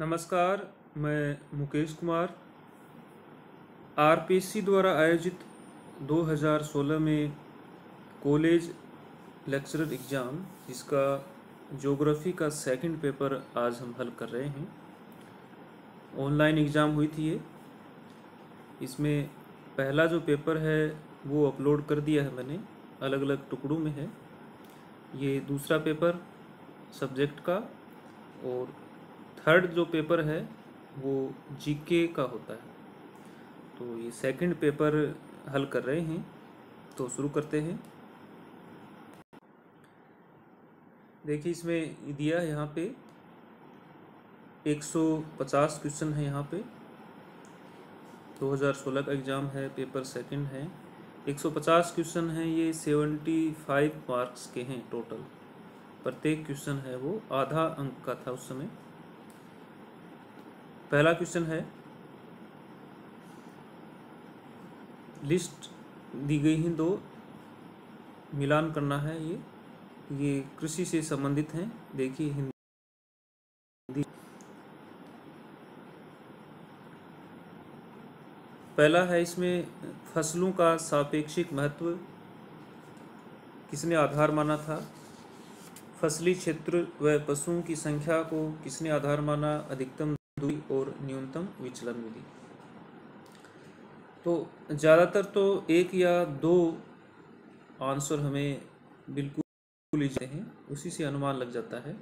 नमस्कार मैं मुकेश कुमार आरपीसी द्वारा आयोजित 2016 में कॉलेज लेक्चरर एग्ज़ाम जिसका जोग्राफ़ी का सेकंड पेपर आज हम हल कर रहे हैं ऑनलाइन एग्ज़ाम हुई थी ये इसमें पहला जो पेपर है वो अपलोड कर दिया है मैंने अलग अलग टुकड़ों में है ये दूसरा पेपर सब्जेक्ट का और थर्ड जो पेपर है वो जीके का होता है तो ये सेकंड पेपर हल कर रहे हैं तो शुरू करते हैं देखिए इसमें दिया है यहाँ पे 150 क्वेश्चन है यहाँ पे 2016 का एग्ज़ाम है पेपर सेकंड है 150 क्वेश्चन हैं ये 75 मार्क्स के हैं टोटल प्रत्येक क्वेश्चन है वो आधा अंक का था उस समय पहला क्वेश्चन है लिस्ट दी गई है दो मिलान करना है ये ये कृषि से संबंधित हैं देखिए हिंदी पहला है इसमें फसलों का सापेक्षिक महत्व किसने आधार माना था फसली क्षेत्र व पशुओं की संख्या को किसने आधार माना अधिकतम हुई और न्यूनतम विचलन मिली तो ज़्यादातर तो एक या दो आंसर हमें बिल्कुल हैं उसी से अनुमान लग जाता है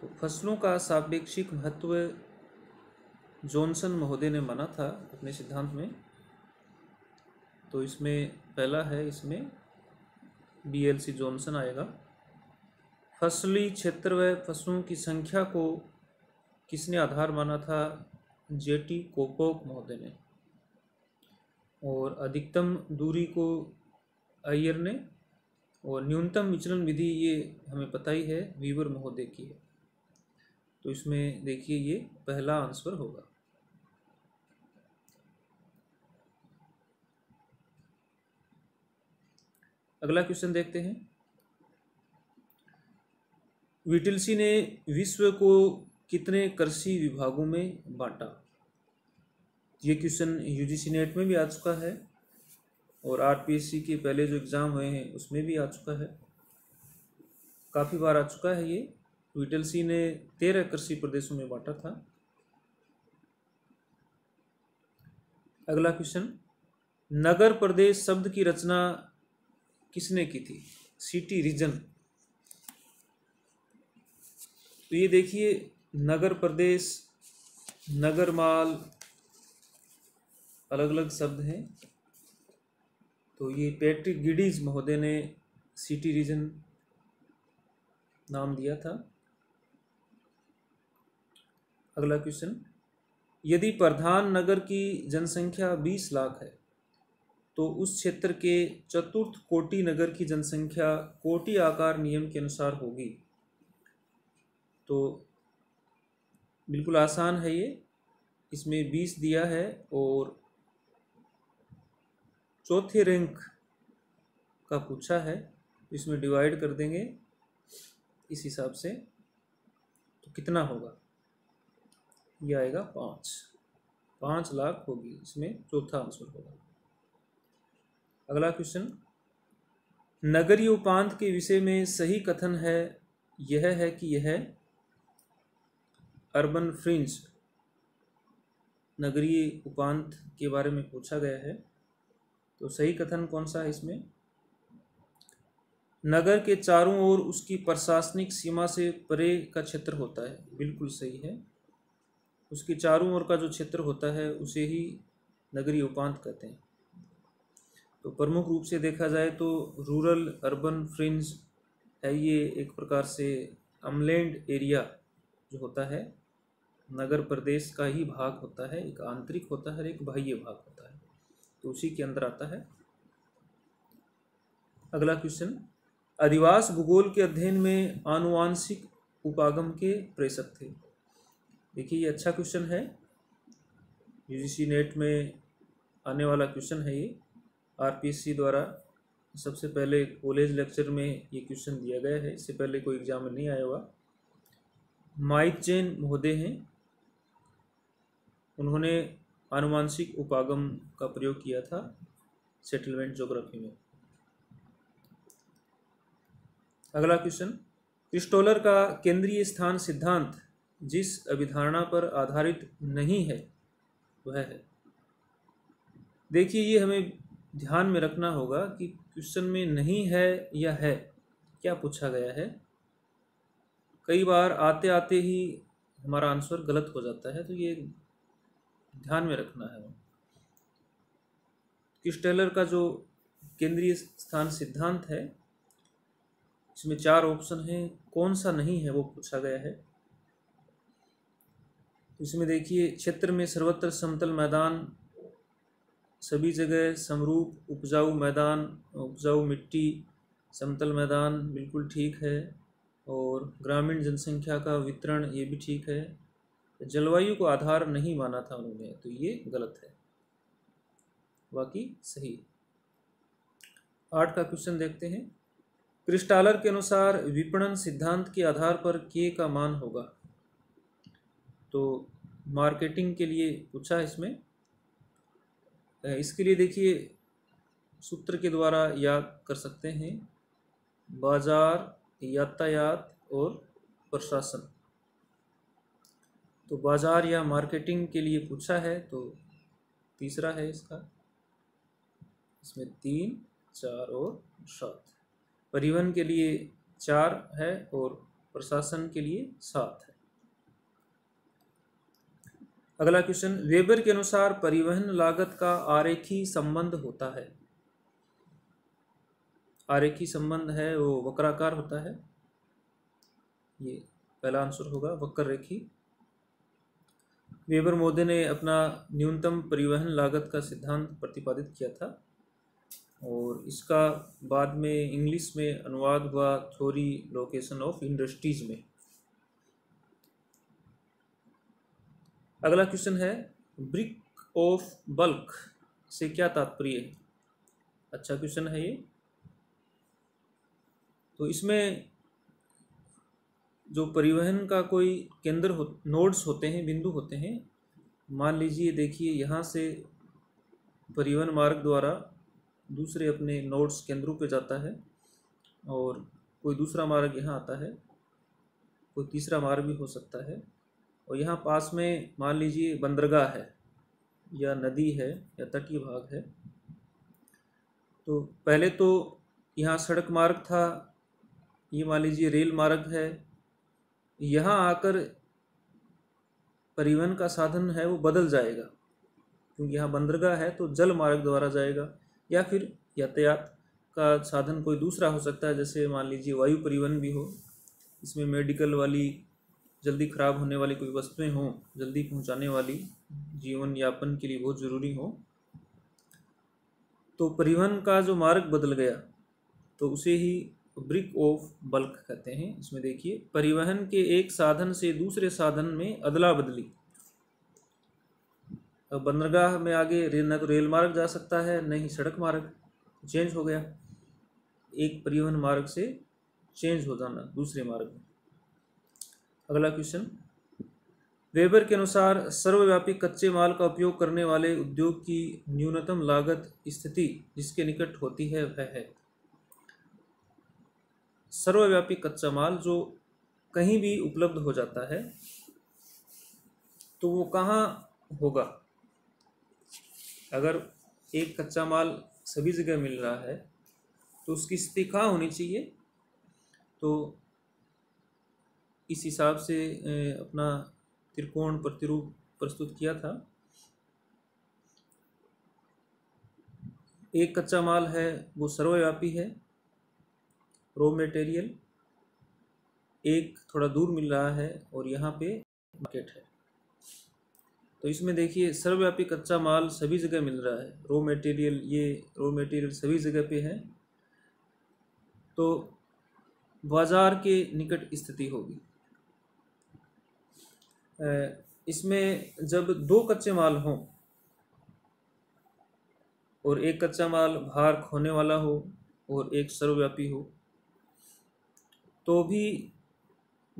तो फसलों का सापेक्षिक महत्व जॉनसन महोदय ने माना था अपने सिद्धांत में तो इसमें पहला है इसमें बी एल सी जॉनसन आएगा फसली क्षेत्र व फसलों की संख्या को किसने आधार माना था जेटी कोपोक महोदय ने और अधिकतम दूरी को अयर ने और न्यूनतम विचलन विधि ये हमें पता ही है वीवर महोदय की है तो इसमें देखिए ये पहला आंसर होगा अगला क्वेश्चन देखते हैं विटिलसी ने विश्व को कितने कृषि विभागों में बांटा ये क्वेश्चन यूजीसी नेट में भी आ चुका है और आर पी एस सी के पहले जो एग्ज़ाम हुए हैं उसमें भी आ चुका है काफ़ी बार आ चुका है ये सी ने तेरह कृषि प्रदेशों में बांटा था अगला क्वेश्चन नगर प्रदेश शब्द की रचना किसने की थी सिटी रीजन तो ये देखिए नगर प्रदेश नगर माल अलग अलग शब्द हैं तो ये पैट्रिक गिडीज महोदय ने सिटी रीजन नाम दिया था अगला क्वेश्चन यदि प्रधान नगर की जनसंख्या 20 लाख है तो उस क्षेत्र के चतुर्थ कोटि नगर की जनसंख्या कोटि आकार नियम के अनुसार होगी तो बिल्कुल आसान है ये इसमें बीस दिया है और चौथे रैंक का पूछा है इसमें डिवाइड कर देंगे इस हिसाब से तो कितना होगा ये आएगा पाँच पाँच लाख होगी इसमें चौथा आंसर होगा अगला क्वेश्चन नगरीय उपांत के विषय में सही कथन है यह है कि यह अर्बन फ्रिंज नगरीय उपांत के बारे में पूछा गया है तो सही कथन कौन सा है इसमें नगर के चारों ओर उसकी प्रशासनिक सीमा से परे का क्षेत्र होता है बिल्कुल सही है उसके चारों ओर का जो क्षेत्र होता है उसे ही नगरीय उपांत कहते हैं तो प्रमुख रूप से देखा जाए तो रूरल अर्बन फ्रिंज है ये एक प्रकार से अमलैंड एरिया जो होता है नगर प्रदेश का ही भाग होता है एक आंतरिक होता है एक बाह्य भाग होता है तो उसी के अंदर आता है अगला क्वेश्चन अधिवास भूगोल के अध्ययन में आनुवांशिक उपागम के प्रेषक थे देखिए ये अच्छा क्वेश्चन है यू नेट में आने वाला क्वेश्चन है ये आर द्वारा सबसे पहले कॉलेज लेक्चर में ये क्वेश्चन दिया गया है इससे पहले कोई एग्जाम में नहीं आया हुआ माइक चैन महोदय हैं उन्होंने आनुवांशिक उपागम का प्रयोग किया था सेटलमेंट जोग्राफी में अगला क्वेश्चन क्रिस्टोलर का केंद्रीय स्थान सिद्धांत जिस अभिधारणा पर आधारित नहीं है वह है देखिए ये हमें ध्यान में रखना होगा कि क्वेश्चन में नहीं है या है क्या पूछा गया है कई बार आते आते ही हमारा आंसर गलत हो जाता है तो ये ध्यान में रखना है किस टेलर का जो केंद्रीय स्थान सिद्धांत है इसमें चार ऑप्शन है कौन सा नहीं है वो पूछा गया है इसमें देखिए क्षेत्र में सर्वत्र समतल मैदान सभी जगह समरूप उपजाऊ मैदान उपजाऊ मिट्टी समतल मैदान बिल्कुल ठीक है और ग्रामीण जनसंख्या का वितरण ये भी ठीक है जलवायु को आधार नहीं माना था उन्होंने तो ये गलत है बाकी सही आठ का क्वेश्चन देखते हैं क्रिस्टालर के अनुसार विपणन सिद्धांत के आधार पर के का मान होगा तो मार्केटिंग के लिए पूछा है इसमें इसके लिए देखिए सूत्र के द्वारा याद कर सकते हैं बाजार यातायात और प्रशासन तो बाज़ार या मार्केटिंग के लिए पूछा है तो तीसरा है इसका इसमें तीन चार और सात परिवहन के लिए चार है और प्रशासन के लिए सात है अगला क्वेश्चन वेबर के अनुसार परिवहन लागत का आरेखी संबंध होता है आरेखी संबंध है वो वक्राकार होता है ये पहला आंसर होगा वक्र रेखी वेबर मोदी ने अपना न्यूनतम परिवहन लागत का सिद्धांत प्रतिपादित किया था और इसका बाद में इंग्लिश में अनुवाद हुआ थोरी लोकेशन ऑफ इंडस्ट्रीज में अगला क्वेश्चन है ब्रिक ऑफ बल्क से क्या तात्पर्य है अच्छा क्वेश्चन है ये तो इसमें जो परिवहन का कोई केंद्र हो नोड्स होते हैं बिंदु होते हैं मान लीजिए देखिए यहाँ से परिवहन मार्ग द्वारा दूसरे अपने नोड्स केंद्रों पे जाता है और कोई दूसरा मार्ग यहाँ आता है कोई तीसरा मार्ग भी हो सकता है और यहाँ पास में मान लीजिए बंदरगाह है या नदी है या तटीय भाग है तो पहले तो यहाँ सड़क मार्ग था ये मान लीजिए रेल मार्ग है यहाँ आकर परिवहन का साधन है वो बदल जाएगा क्योंकि यहाँ बंदरगाह है तो जल मार्ग द्वारा जाएगा या फिर यातायात का साधन कोई दूसरा हो सकता है जैसे मान लीजिए वायु परिवहन भी हो इसमें मेडिकल वाली जल्दी ख़राब होने वाली कोई वस्तुएं हों जल्दी पहुंचाने वाली जीवन यापन के लिए बहुत ज़रूरी हो तो परिवहन का जो मार्ग बदल गया तो उसे ही ब्रिक ऑफ बल्क कहते हैं इसमें देखिए परिवहन के एक साधन से दूसरे साधन में अदला बदली बंदरगाह में आगे न तो रेल मार्ग जा सकता है न ही सड़क मार्ग चेंज हो गया एक परिवहन मार्ग से चेंज हो जाना दूसरे मार्ग में अगला क्वेश्चन वेबर के अनुसार सर्वव्यापी कच्चे माल का उपयोग करने वाले उद्योग की न्यूनतम लागत स्थिति जिसके निकट होती है वह है सर्वव्यापी कच्चा माल जो कहीं भी उपलब्ध हो जाता है तो वो कहाँ होगा अगर एक कच्चा माल सभी जगह मिल रहा है तो उसकी स्थिति कहाँ होनी चाहिए तो इस हिसाब से अपना त्रिकोण प्रतिरूप प्रस्तुत किया था एक कच्चा माल है वो सर्वव्यापी है रॉ मटेरियल एक थोड़ा दूर मिल रहा है और यहाँ पे मार्केट है तो इसमें देखिए सर्वव्यापी कच्चा माल सभी जगह मिल रहा है रॉ मटेरियल ये रॉ मटेरियल सभी जगह पे है तो बाजार के निकट स्थिति होगी इसमें जब दो कच्चे माल हों और एक कच्चा माल भार खोने वाला हो और एक सर्वव्यापी हो तो भी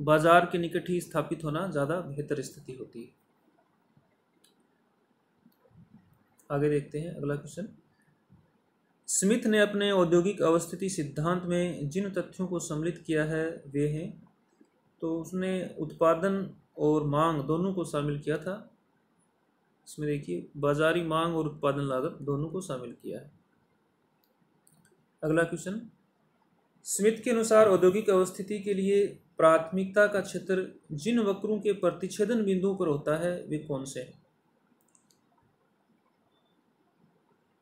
बाजार के निकट ही स्थापित होना ज़्यादा बेहतर स्थिति होती है आगे देखते हैं अगला क्वेश्चन स्मिथ ने अपने औद्योगिक अवस्थिति सिद्धांत में जिन तथ्यों को सम्मिलित किया है वे हैं तो उसने उत्पादन और मांग दोनों को शामिल किया था इसमें देखिए बाजारी मांग और उत्पादन लागत दोनों को शामिल किया है अगला क्वेश्चन स्मिथ के अनुसार औद्योगिक अवस्थिति के लिए प्राथमिकता का क्षेत्र जिन वक्रों के प्रतिच्छेदन बिंदुओं पर होता है वे कौन से हैं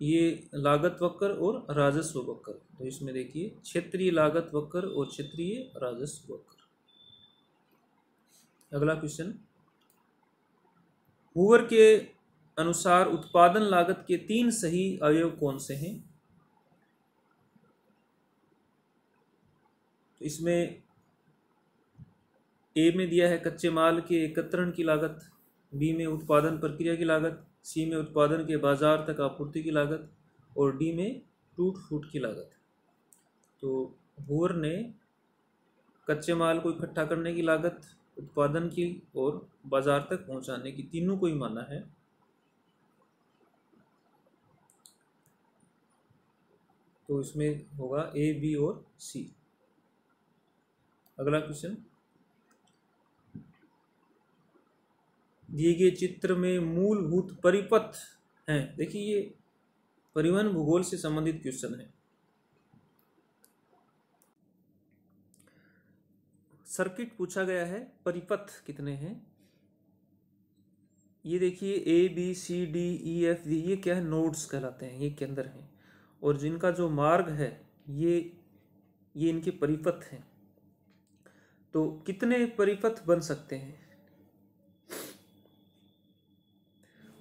ये लागत वक्र और राजस्व वक्र तो इसमें देखिए क्षेत्रीय लागत वक्र और क्षेत्रीय राजस्व वक्र अगला क्वेश्चन हुवर के अनुसार उत्पादन लागत के तीन सही अवयव कौन से हैं तो इसमें ए में दिया है कच्चे माल के एकत्रण की लागत बी में उत्पादन प्रक्रिया की लागत सी में उत्पादन के बाज़ार तक आपूर्ति की लागत और डी में टूट फूट की लागत तो भूअर ने कच्चे माल को इकट्ठा करने की लागत उत्पादन की और बाज़ार तक पहुंचाने की तीनों को ही माना है तो इसमें होगा ए बी और सी अगला क्वेश्चन दिए गए चित्र में मूलभूत परिपथ हैं देखिए ये परिवहन भूगोल से संबंधित क्वेश्चन है सर्किट पूछा गया है परिपथ कितने हैं ये देखिए A B C D E F D ये क्या है नोड्स कहलाते हैं ये के अंदर हैं और जिनका जो मार्ग है ये ये इनके परिपथ हैं तो कितने परिपथ बन सकते हैं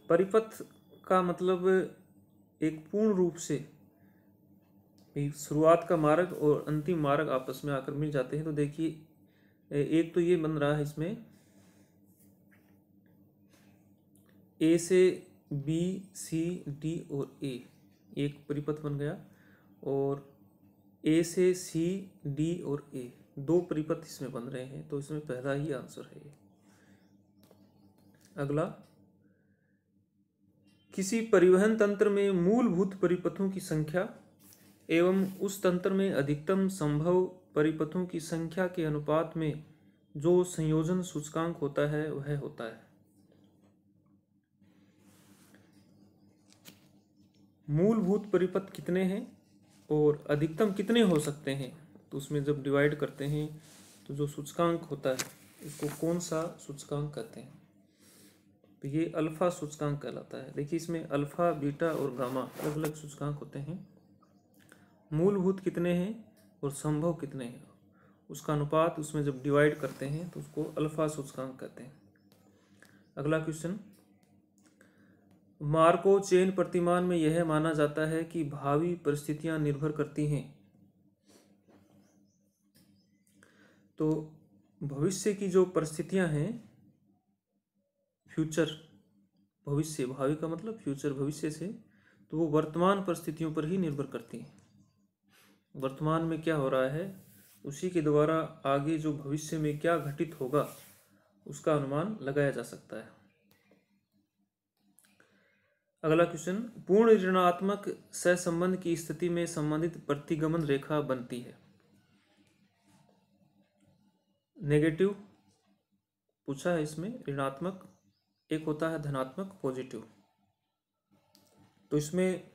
परिपथ का मतलब एक पूर्ण रूप से शुरुआत का मार्ग और अंतिम मार्ग आपस में आकर मिल जाते हैं तो देखिए एक तो ये बन रहा है इसमें ए से बी सी डी और ए एक परिपथ बन गया और ए से सी डी और ए दो परिपथ इसमें बन रहे हैं तो इसमें पहला ही आंसर है ये अगला किसी परिवहन तंत्र में मूलभूत परिपथों की संख्या एवं उस तंत्र में अधिकतम संभव परिपथों की संख्या के अनुपात में जो संयोजन सूचकांक होता है वह होता है मूलभूत परिपथ कितने हैं और अधिकतम कितने हो सकते हैं तो उसमें जब डिवाइड करते हैं तो जो सूचकांक होता है इसको कौन सा सूचकांक कहते हैं तो ये अल्फ़ा सूचकांक कहलाता है देखिए इसमें अल्फ़ा बीटा और गामा अलग अलग सूचकांक होते हैं मूलभूत कितने हैं और संभव कितने हैं उसका अनुपात उसमें जब डिवाइड करते हैं तो उसको अल्फ़ा सूचकांक कहते हैं अगला क्वेश्चन मार्को चेन प्रतिमान में यह माना जाता है कि भावी परिस्थितियां निर्भर करती हैं तो भविष्य की जो परिस्थितियां हैं फ्यूचर भविष्य भावी का मतलब फ्यूचर भविष्य से तो वो वर्तमान परिस्थितियों पर ही निर्भर करती हैं वर्तमान में क्या हो रहा है उसी के द्वारा आगे जो भविष्य में क्या घटित होगा उसका अनुमान लगाया जा सकता है अगला क्वेश्चन पूर्ण ऋणात्मक सहसंबंध की स्थिति में संबंधित प्रतिगमन रेखा बनती है नेगेटिव पूछा है इसमें ऋणात्मक एक होता है धनात्मक पॉजिटिव तो इसमें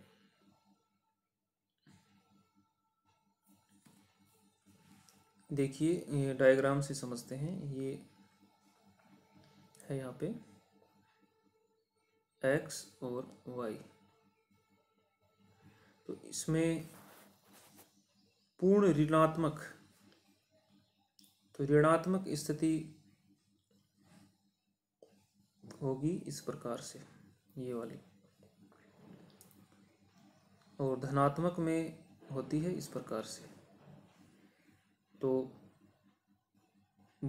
देखिए डायग्राम से समझते हैं ये है यहाँ पे एक्स और वाई तो इसमें पूर्ण ऋणात्मक तो ऋणात्मक स्थिति होगी इस प्रकार से ये वाली और धनात्मक में होती है इस प्रकार से तो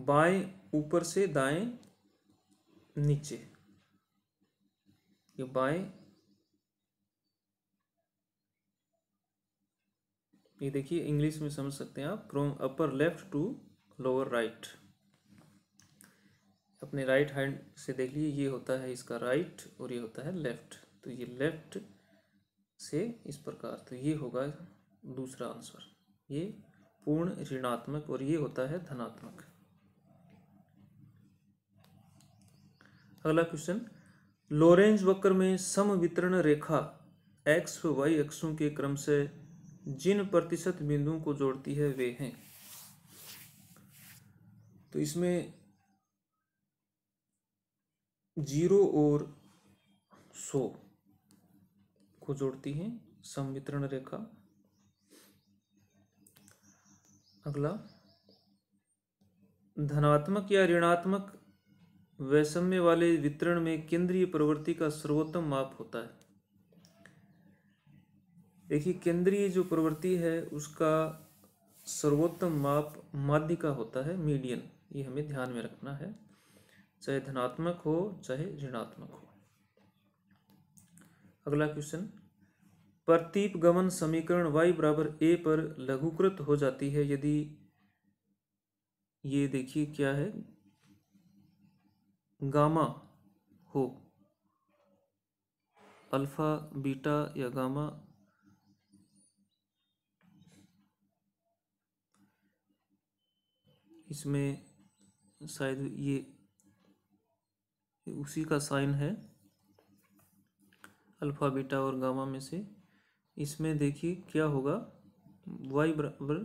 बाएं ऊपर से दाएं नीचे ये बाएं ये देखिए इंग्लिश में समझ सकते हैं आप from upper left to lower right अपने राइट हैंड से देख लीजिए ये होता है इसका राइट और ये होता है लेफ्ट तो ये लेफ्ट से इस प्रकार तो ये होगा दूसरा आंसर ये पूर्ण ऋणात्मक और ये होता है धनात्मक अगला क्वेश्चन लोरेंज वक्र में सम वितरण रेखा एक्स वाई अक्षों के क्रम से जिन प्रतिशत बिंदुओं को जोड़ती है वे हैं तो इसमें जीरो और सौ को जोड़ती है संवितरण रेखा अगला धनात्मक या ऋणात्मक वैषम्य वाले वितरण में केंद्रीय प्रवृत्ति का सर्वोत्तम माप होता है देखिए केंद्रीय जो प्रवृत्ति है उसका सर्वोत्तम माप माध्य का होता है मीडियन ये हमें ध्यान में रखना है चाहे धनात्मक हो चाहे ऋणात्मक हो अगला क्वेश्चन प्रतीप गमन समीकरण y बराबर ए पर लघुकृत हो जाती है यदि ये देखिए क्या है गामा हो अल्फा बीटा या गामा इसमें शायद ये उसी का साइन है अल्फ़ा बीटा और गामा में से इसमें देखिए क्या होगा वाई बराबर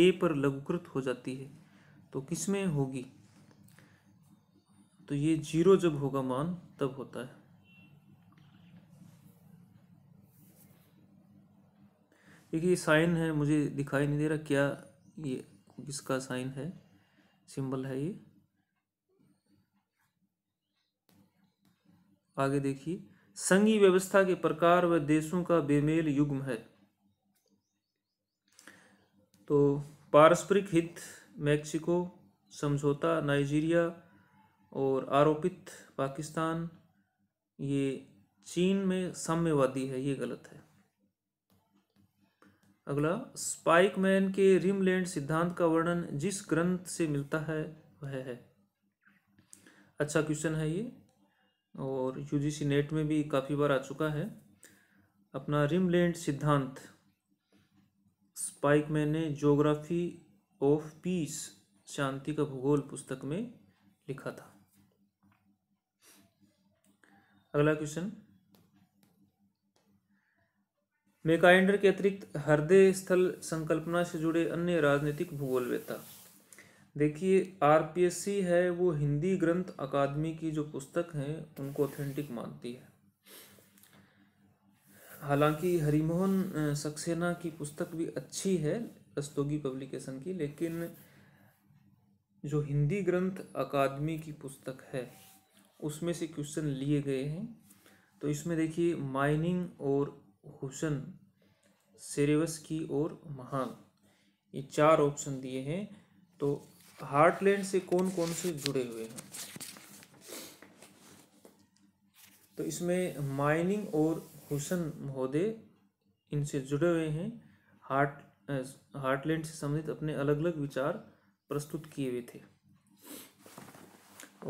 ए पर लघुकृत हो जाती है तो किस में होगी तो ये जीरो जब होगा मान तब होता है देखिए साइन है मुझे दिखाई नहीं दे रहा क्या ये किसका साइन है सिंबल है ये आगे देखिए संघी व्यवस्था के प्रकार व देशों का बेमेल युग्म है तो पारस्परिक हित मैक्सिको समझौता नाइजीरिया और आरोपित पाकिस्तान ये चीन में साम्यवादी है ये गलत है अगला स्पाइकमैन के रिमलैंड सिद्धांत का वर्णन जिस ग्रंथ से मिलता है वह है अच्छा क्वेश्चन है ये और यूजीसी नेट में भी काफ़ी बार आ चुका है अपना रिमलैंड सिद्धांत स्पाइकमैन ने जोग्राफी ऑफ पीस शांति का भूगोल पुस्तक में लिखा था अगला क्वेश्चन मेकाइंडर के अतिरिक्त हृदय स्थल संकल्पना से जुड़े अन्य राजनीतिक भूगोलवेता देखिए आरपीएससी है वो हिंदी ग्रंथ अकादमी की जो पुस्तक हैं उनको ऑथेंटिक मानती है हालांकि हरिमोहन सक्सेना की पुस्तक भी अच्छी है रस्तोगी पब्लिकेशन की लेकिन जो हिंदी ग्रंथ अकादमी की पुस्तक है उसमें से क्वेश्चन लिए गए हैं तो इसमें देखिए माइनिंग और हुसन सिरिवस की और महान ये चार ऑप्शन दिए हैं तो हार्टलैंड से कौन कौन से जुड़े हुए हैं तो इसमें माइनिंग और हुसन महोदय इनसे जुड़े हुए हैं हार्ट हार्टलैंड से संबंधित अपने अलग अलग विचार प्रस्तुत किए हुए थे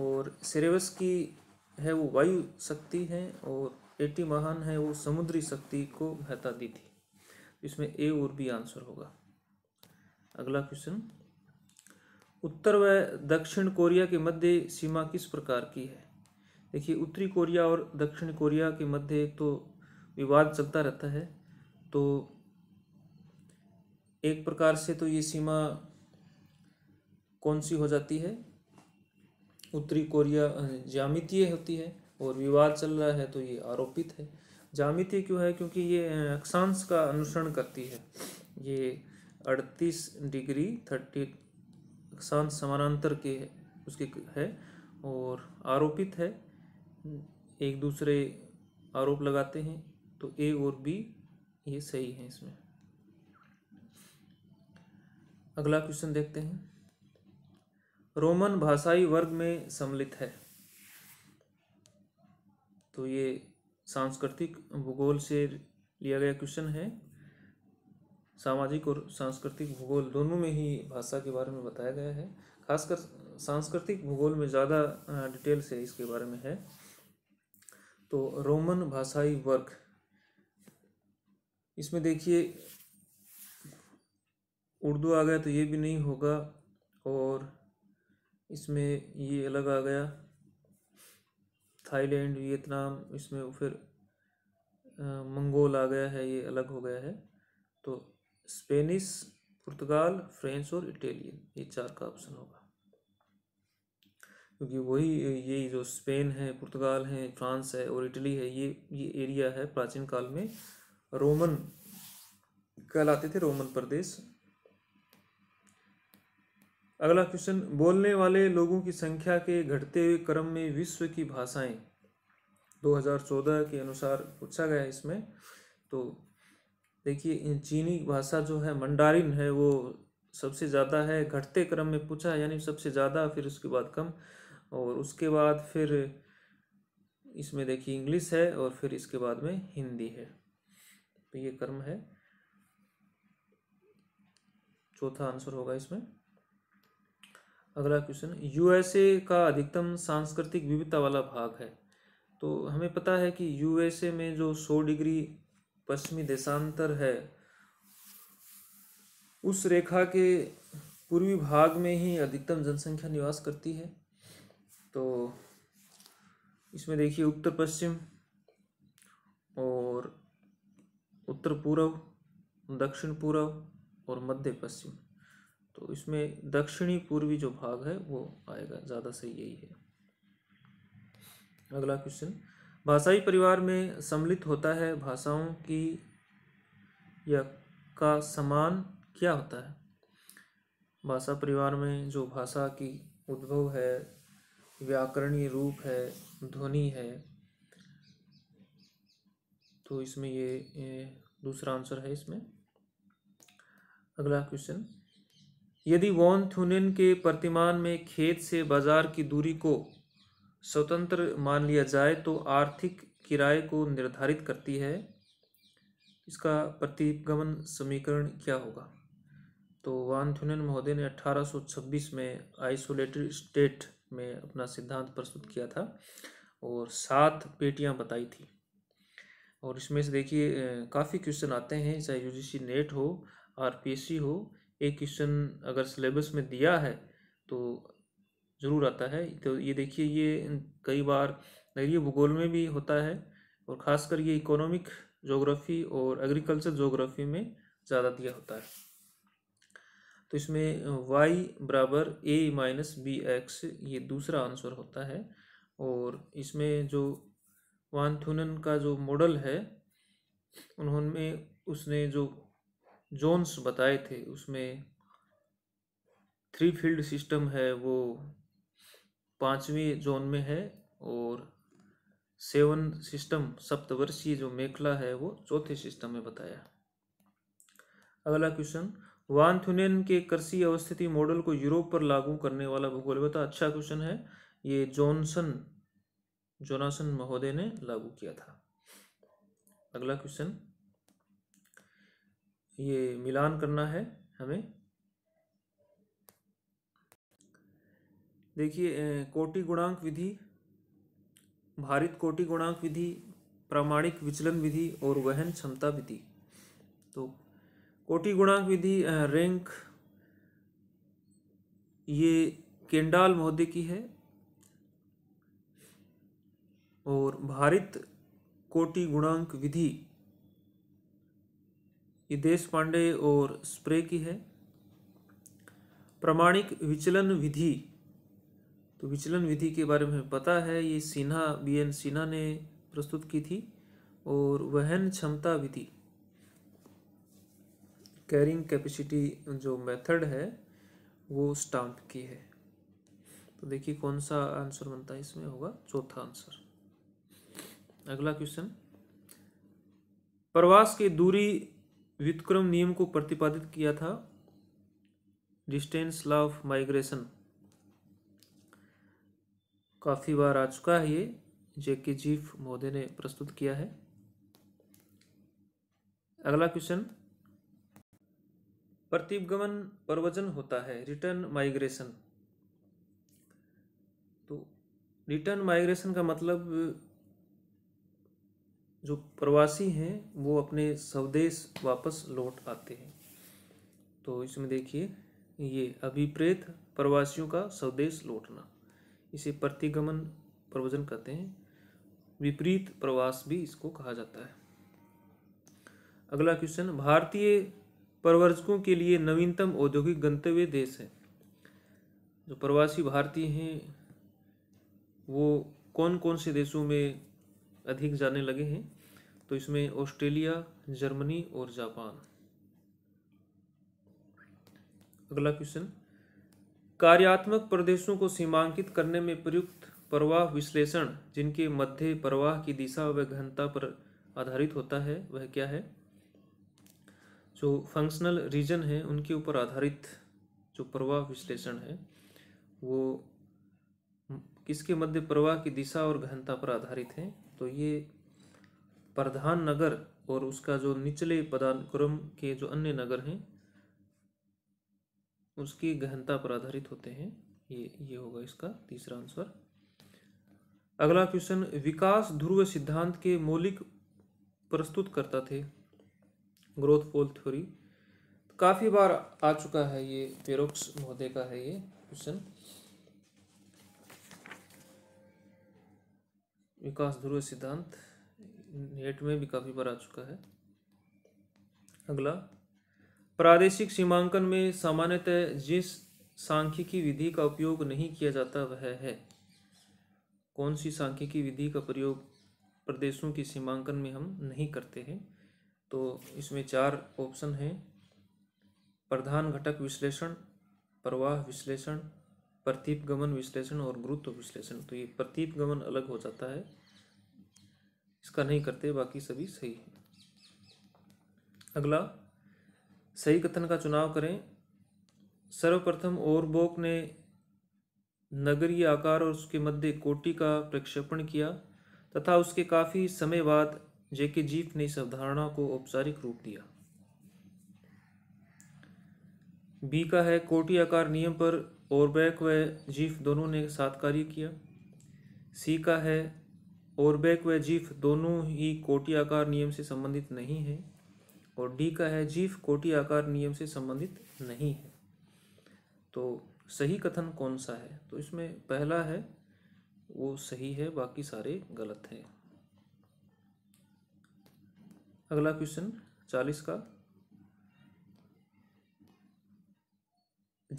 और सिरेवस की है वो वायु शक्ति है और एटी महान है वो समुद्री शक्ति को दी थी इसमें ए और बी आंसर होगा अगला क्वेश्चन उत्तर व दक्षिण कोरिया के मध्य सीमा किस प्रकार की है देखिए उत्तरी कोरिया और दक्षिण कोरिया के मध्य एक तो विवाद चलता रहता है तो एक प्रकार से तो ये सीमा कौन सी हो जाती है उत्तरी कोरिया ज्यामितीय होती है और विवाद चल रहा है तो ये आरोपित है जामिति क्यों है क्योंकि ये अक्षांश का अनुसरण करती है ये अड़तीस डिग्री थर्टी अक्षांश समानांतर के उसके है और आरोपित है एक दूसरे आरोप लगाते हैं तो ए और बी ये सही है इसमें अगला क्वेश्चन देखते हैं रोमन भाषाई वर्ग में सम्मिलित है तो ये सांस्कृतिक भूगोल से लिया गया क्वेश्चन है सामाजिक और सांस्कृतिक भूगोल दोनों में ही भाषा के बारे में बताया गया है खासकर सांस्कृतिक भूगोल में ज़्यादा डिटेल से इसके बारे में है तो रोमन भाषाई वर्ग इसमें देखिए उर्दू आ गया तो ये भी नहीं होगा और इसमें ये अलग आ गया थाईलैंड वियतनाम इसमें फिर मंगोल आ गया है ये अलग हो गया है तो स्पेनिश पुर्तगाल फ्रेंच और इटालियन ये चार का ऑप्शन होगा क्योंकि वही ये जो स्पेन है पुर्तगाल है फ्रांस है और इटली है ये ये एरिया है प्राचीन काल में रोमन कहलाते थे रोमन प्रदेश अगला क्वेश्चन बोलने वाले लोगों की संख्या के घटते हुए क्रम में विश्व की भाषाएं 2014 के अनुसार पूछा गया इसमें तो देखिए चीनी भाषा जो है मंडारिन है वो सबसे ज़्यादा है घटते क्रम में पूछा यानी सबसे ज़्यादा फिर उसके बाद कम और उसके बाद फिर इसमें देखिए इंग्लिश है और फिर इसके बाद में हिंदी है तो ये क्रम है चौथा आंसर होगा इसमें अगला क्वेश्चन यूएसए का अधिकतम सांस्कृतिक विविधता वाला भाग है तो हमें पता है कि यूएसए में जो सौ डिग्री पश्चिमी देशांतर है उस रेखा के पूर्वी भाग में ही अधिकतम जनसंख्या निवास करती है तो इसमें देखिए उत्तर पश्चिम और उत्तर पूर्व दक्षिण पूर्व और मध्य पश्चिम तो इसमें दक्षिणी पूर्वी जो भाग है वो आएगा ज़्यादा सही यही है अगला क्वेश्चन भाषाई परिवार में सम्मिलित होता है भाषाओं की या का समान क्या होता है भाषा परिवार में जो भाषा की उद्भव है व्याकरणीय रूप है ध्वनि है तो इसमें ये दूसरा आंसर है इसमें अगला क्वेश्चन यदि वॉन थुनिन के प्रतिमान में खेत से बाजार की दूरी को स्वतंत्र मान लिया जाए तो आर्थिक किराए को निर्धारित करती है इसका प्रतिगमन समीकरण क्या होगा तो वान थुनिन महोदय ने 1826 में आइसोलेटेड स्टेट में अपना सिद्धांत प्रस्तुत किया था और सात पेटियां बताई थी और इसमें से देखिए काफ़ी क्वेश्चन आते हैं चाहे यूजीसी नेट हो आरपीएससी हो एक क्वेश्चन अगर सिलेबस में दिया है तो ज़रूर आता है तो ये देखिए ये कई बार नगरीय भूगोल में भी होता है और ख़ासकर ये इकोनॉमिक जोग्राफ़ी और एग्रीकल्चर जोग्राफ़ी में ज़्यादा दिया होता है तो इसमें y बराबर ए माइनस बी एक्स ये दूसरा आंसर होता है और इसमें जो वान थुनन का जो मॉडल है उन्होंने उसने जो जोन्स बताए थे उसमें थ्री फील्ड सिस्टम है वो पांचवी जोन में है और सेवन सिस्टम सप्तवर्षीय जो मेखला है वो चौथे सिस्टम में बताया अगला क्वेश्चन वान थुनेन के कृषि अवस्थिति मॉडल को यूरोप पर लागू करने वाला भूगोल बता अच्छा क्वेश्चन है ये जॉनसन जोनासन महोदय ने लागू किया था अगला क्वेश्चन ये मिलान करना है हमें देखिए कोटि गुणांक विधि भारित कोटि गुणांक विधि प्रामाणिक विचलन विधि और वहन क्षमता विधि तो कोटि गुणांक विधि रैंक ये केंडाल महोदय की है और भारित कोटि गुणांक विधि ये देश पांडे और स्प्रे की है प्रमाणिक विचलन विधि तो विचलन विधि के बारे में पता है ये सिन्हा बी एन सिन्हा ने प्रस्तुत की थी और वहन क्षमता विधि कैरिंग कैपेसिटी जो मेथड है वो स्टाम्प की है तो देखिए कौन सा आंसर बनता है इसमें होगा चौथा आंसर अगला क्वेश्चन प्रवास की दूरी व्युतक्रम नियम को प्रतिपादित किया था डिस्टेंस लॉ ऑफ माइग्रेशन काफ़ी बार आ चुका है ये जेके जीफ मोदे ने प्रस्तुत किया है अगला क्वेश्चन प्रतिगमन प्रवचन होता है रिटर्न माइग्रेशन तो रिटर्न माइग्रेशन का मतलब जो प्रवासी हैं वो अपने स्वदेश वापस लौट आते हैं तो इसमें देखिए ये अभिप्रेत प्रवासियों का स्वदेश लौटना इसे प्रतिगमन प्रवचन कहते हैं विपरीत प्रवास भी इसको कहा जाता है अगला क्वेश्चन भारतीय प्रवर्जकों के लिए नवीनतम औद्योगिक गंतव्य देश है जो प्रवासी भारतीय हैं वो कौन कौन से देशों में अधिक जाने लगे हैं तो इसमें ऑस्ट्रेलिया जर्मनी और जापान अगला क्वेश्चन कार्यात्मक प्रदेशों को सीमांकित करने में प्रयुक्त प्रवाह विश्लेषण जिनके मध्य प्रवाह की दिशा व घनता पर आधारित होता है वह क्या है जो फंक्शनल रीजन है उनके ऊपर आधारित जो प्रवाह विश्लेषण है वो किसके मध्य प्रवाह की दिशा और घनता पर आधारित है तो ये प्रधान नगर और उसका जो निचले पदानुक्रम के जो अन्य नगर हैं उसकी गहनता पर आधारित होते हैं ये ये होगा इसका तीसरा आंसर अगला क्वेश्चन विकास ध्रुव सिद्धांत के मौलिक प्रस्तुत करता थे ग्रोथ पोल थ्योरी काफ़ी बार आ चुका है ये पेरोक्स महोदय का है ये क्वेश्चन विकास ध्रुव सिद्धांत नेट में भी काफ़ी बार आ चुका है अगला प्रादेशिक सीमांकन में सामान्यतः जिस सांख्यिकी विधि का उपयोग नहीं किया जाता वह है कौन सी सांख्यिकी विधि का प्रयोग प्रदेशों की सीमांकन में हम नहीं करते हैं तो इसमें चार ऑप्शन हैं प्रधान घटक विश्लेषण प्रवाह विश्लेषण प्रतीप गमन विश्लेषण और गुरुत्व विश्लेषण तो ये प्रतीप गमन अलग हो जाता है इसका नहीं करते बाकी सभी सही है अगला सही कथन का चुनाव करें सर्वप्रथम ओरबोक ने नगरीय आकार और उसके मध्य कोटि का प्रक्षेपण किया तथा उसके काफ़ी समय बाद जेके जीफ ने इस अवधारणा को औपचारिक रूप दिया बी का है कोटि आकार नियम पर ओरबैक व जीफ दोनों ने साथ कार्य किया सी का है ओरबैक व जीफ दोनों ही कोटि आकार नियम से संबंधित नहीं है और डी का है जीफ कोटि आकार नियम से संबंधित नहीं है तो सही कथन कौन सा है तो इसमें पहला है वो सही है बाकी सारे गलत हैं अगला क्वेश्चन चालीस का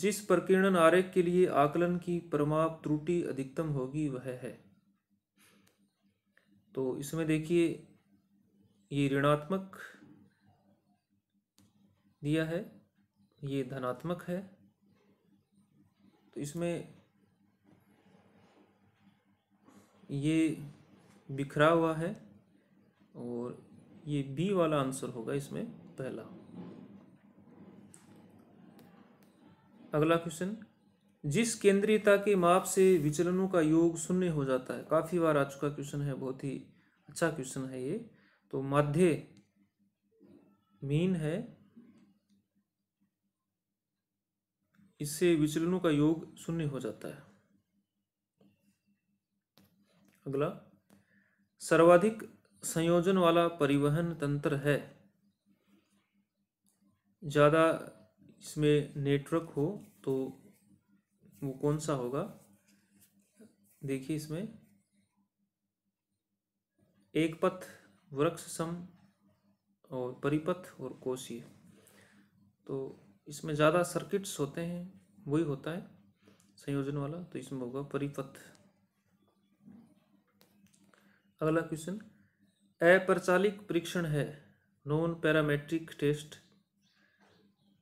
जिस प्रकीर्णन आरेख के लिए आकलन की परमाप त्रुटि अधिकतम होगी वह है तो इसमें देखिए ये ऋणात्मक दिया है ये धनात्मक है तो इसमें ये बिखरा हुआ है और ये बी वाला आंसर होगा इसमें पहला अगला क्वेश्चन जिस केंद्रीयता के माप से विचलनों का योग शून्य हो जाता है काफ़ी बार आ चुका क्वेश्चन है बहुत ही अच्छा क्वेश्चन है ये तो मध्य मीन है इससे विचलनों का योग शून्य हो जाता है अगला सर्वाधिक संयोजन वाला परिवहन तंत्र है ज़्यादा इसमें नेटवर्क हो तो वो कौन सा होगा देखिए इसमें एक पथ वृक्ष सम और परिपथ और कोशीय तो इसमें ज़्यादा सर्किट्स होते हैं वही होता है संयोजन वाला तो इसमें होगा परिपथ अगला क्वेश्चन अप्रचालिक परीक्षण है नॉन पैरामेट्रिक टेस्ट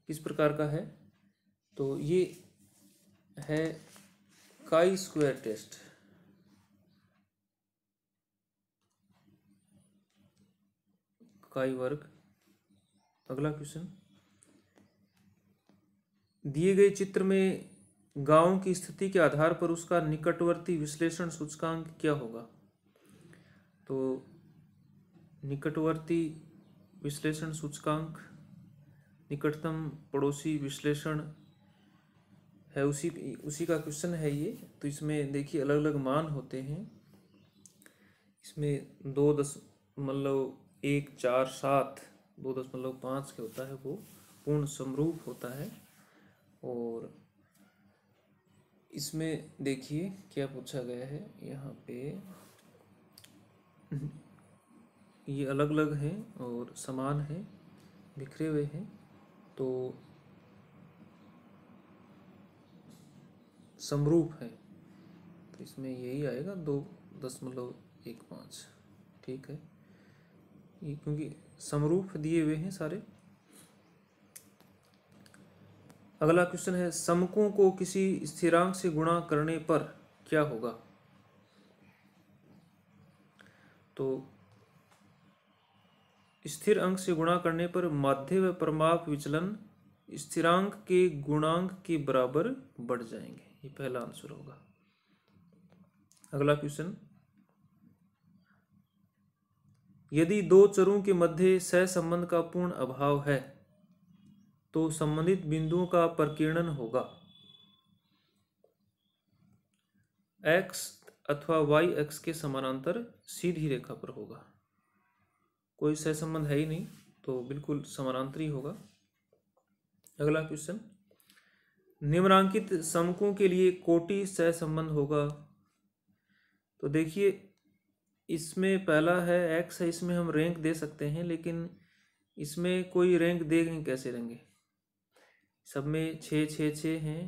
किस प्रकार का है तो ये है काई स्क्वायर टेस्ट काई वर्ग अगला क्वेश्चन दिए गए चित्र में गांव की स्थिति के आधार पर उसका निकटवर्ती विश्लेषण सूचकांक क्या होगा तो निकटवर्ती विश्लेषण सूचकांक निकटतम पड़ोसी विश्लेषण है उसी उसी का क्वेश्चन है ये तो इसमें देखिए अलग अलग मान होते हैं इसमें दो दशमलव मतलब एक चार सात दो दशमलव पाँच के होता है वो पूर्ण समरूप होता है और इसमें देखिए क्या पूछा गया है यहाँ पे ये अलग अलग हैं और समान हैं बिखरे हुए हैं तो समरूप है तो इसमें यही आएगा दो दशमलव एक पाँच ठीक है ये क्योंकि समरूप दिए हुए हैं सारे अगला क्वेश्चन है समकों को किसी स्थिरांक से गुणा करने पर क्या होगा तो स्थिर अंक से गुणा करने पर माध्य व परमाप विचलन स्थिरांक के गुणांक के बराबर बढ़ जाएंगे ये पहला आंसर होगा अगला क्वेश्चन यदि दो चरों के मध्य संबंध का पूर्ण अभाव है तो संबंधित बिंदुओं का प्रकीर्णन होगा एक्स अथवा वाई एक्स के समानांतर सीधी रेखा पर होगा कोई सह संबंध है ही नहीं तो बिल्कुल समानांतरी होगा अगला क्वेश्चन निम्नांकित समकों के लिए कोटि सह संबंध होगा तो देखिए इसमें पहला है एक्स है इसमें हम रैंक दे सकते हैं लेकिन इसमें कोई रैंक गए कैसे देंगे सब में छः छः छः हैं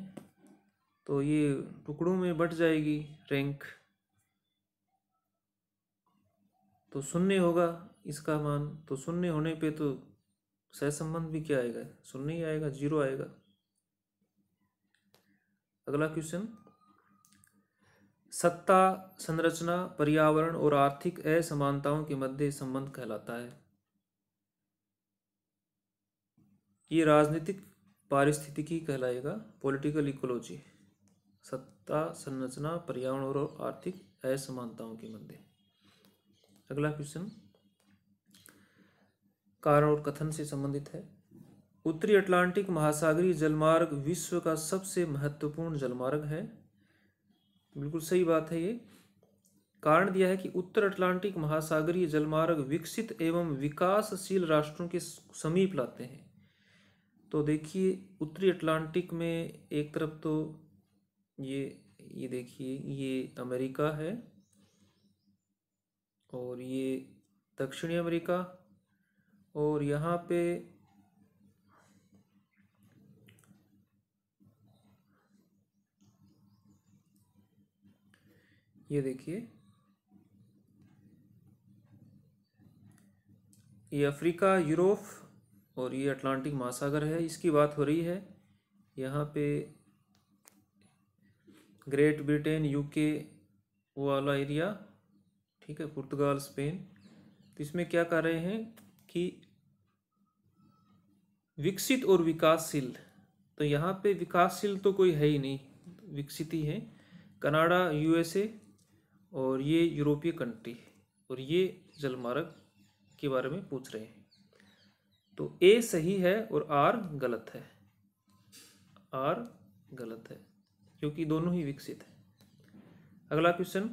तो ये टुकड़ों में बट जाएगी रैंक तो शून्य होगा इसका मान तो शून्य होने पे तो संबंध भी क्या आएगा शून्य ही आएगा जीरो आएगा अगला क्वेश्चन सत्ता संरचना पर्यावरण और आर्थिक असमानताओं के मध्य संबंध कहलाता है ये राजनीतिक पारिस्थितिकी कहलाएगा पॉलिटिकल इकोलॉजी सत्ता संरचना पर्यावरण और आर्थिक असमानताओं के मध्य अगला क्वेश्चन कारण और कथन से संबंधित है उत्तरी अटलांटिक महासागरीय जलमार्ग विश्व का सबसे महत्वपूर्ण जलमार्ग है बिल्कुल सही बात है ये कारण दिया है कि उत्तर अटलांटिक महासागरीय जलमार्ग विकसित एवं विकासशील राष्ट्रों के समीप लाते हैं तो देखिए उत्तरी अटलांटिक में एक तरफ तो ये ये देखिए ये अमेरिका है और ये दक्षिणी अमेरिका और यहाँ पे ये देखिए ये अफ्रीका यूरोप और ये अटलांटिक महासागर है इसकी बात हो रही है यहाँ पे ग्रेट ब्रिटेन यूके वो वाला एरिया ठीक है पुर्तगाल स्पेन तो इसमें क्या कर रहे हैं कि विकसित और विकासशील तो यहाँ पे विकासशील तो कोई है ही नहीं विकसित ही है कनाडा यूएसए और ये यूरोपीय कंट्री और ये जलमार्ग के बारे में पूछ रहे हैं तो ए सही है और आर गलत है आर गलत है क्योंकि दोनों ही विकसित है अगला क्वेश्चन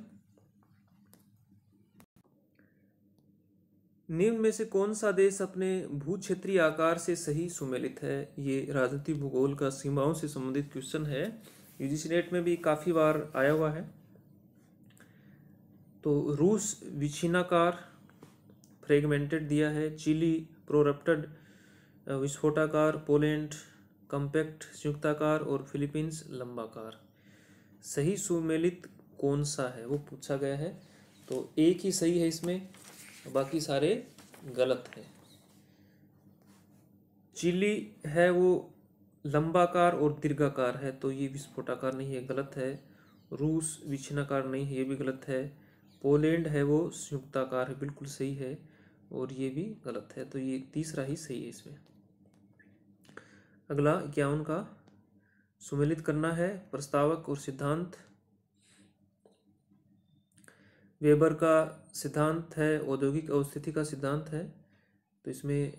निम्न में से कौन सा देश अपने भू क्षेत्रीय आकार से सही सुमेलित है ये राजनीतिक भूगोल का सीमाओं से संबंधित क्वेश्चन है यूजीसी नेट में भी काफ़ी बार आया हुआ है तो रूस विछिनाकार फ्रेगमेंटेड दिया है चिली प्रोरप्टेड विस्फोटाकार पोलैंड कम्पैक्ट संयुक्ताकार और फिलीपींस लंबाकार सही सुमेलित कौन सा है वो पूछा गया है तो एक ही सही है इसमें बाकी सारे गलत है चिली है वो लंबाकार और दीर्घाकार है तो ये विस्फोटाकार नहीं है गलत है रूस विछनाकार नहीं है ये भी गलत है पोलैंड है वो संयुक्ताकार है बिल्कुल सही है और ये भी गलत है तो ये तीसरा ही सही है इसमें अगला इक्यावन का सुमेलित करना है प्रस्तावक और सिद्धांत वेबर का सिद्धांत है औद्योगिक अवस्थिति का सिद्धांत है तो इसमें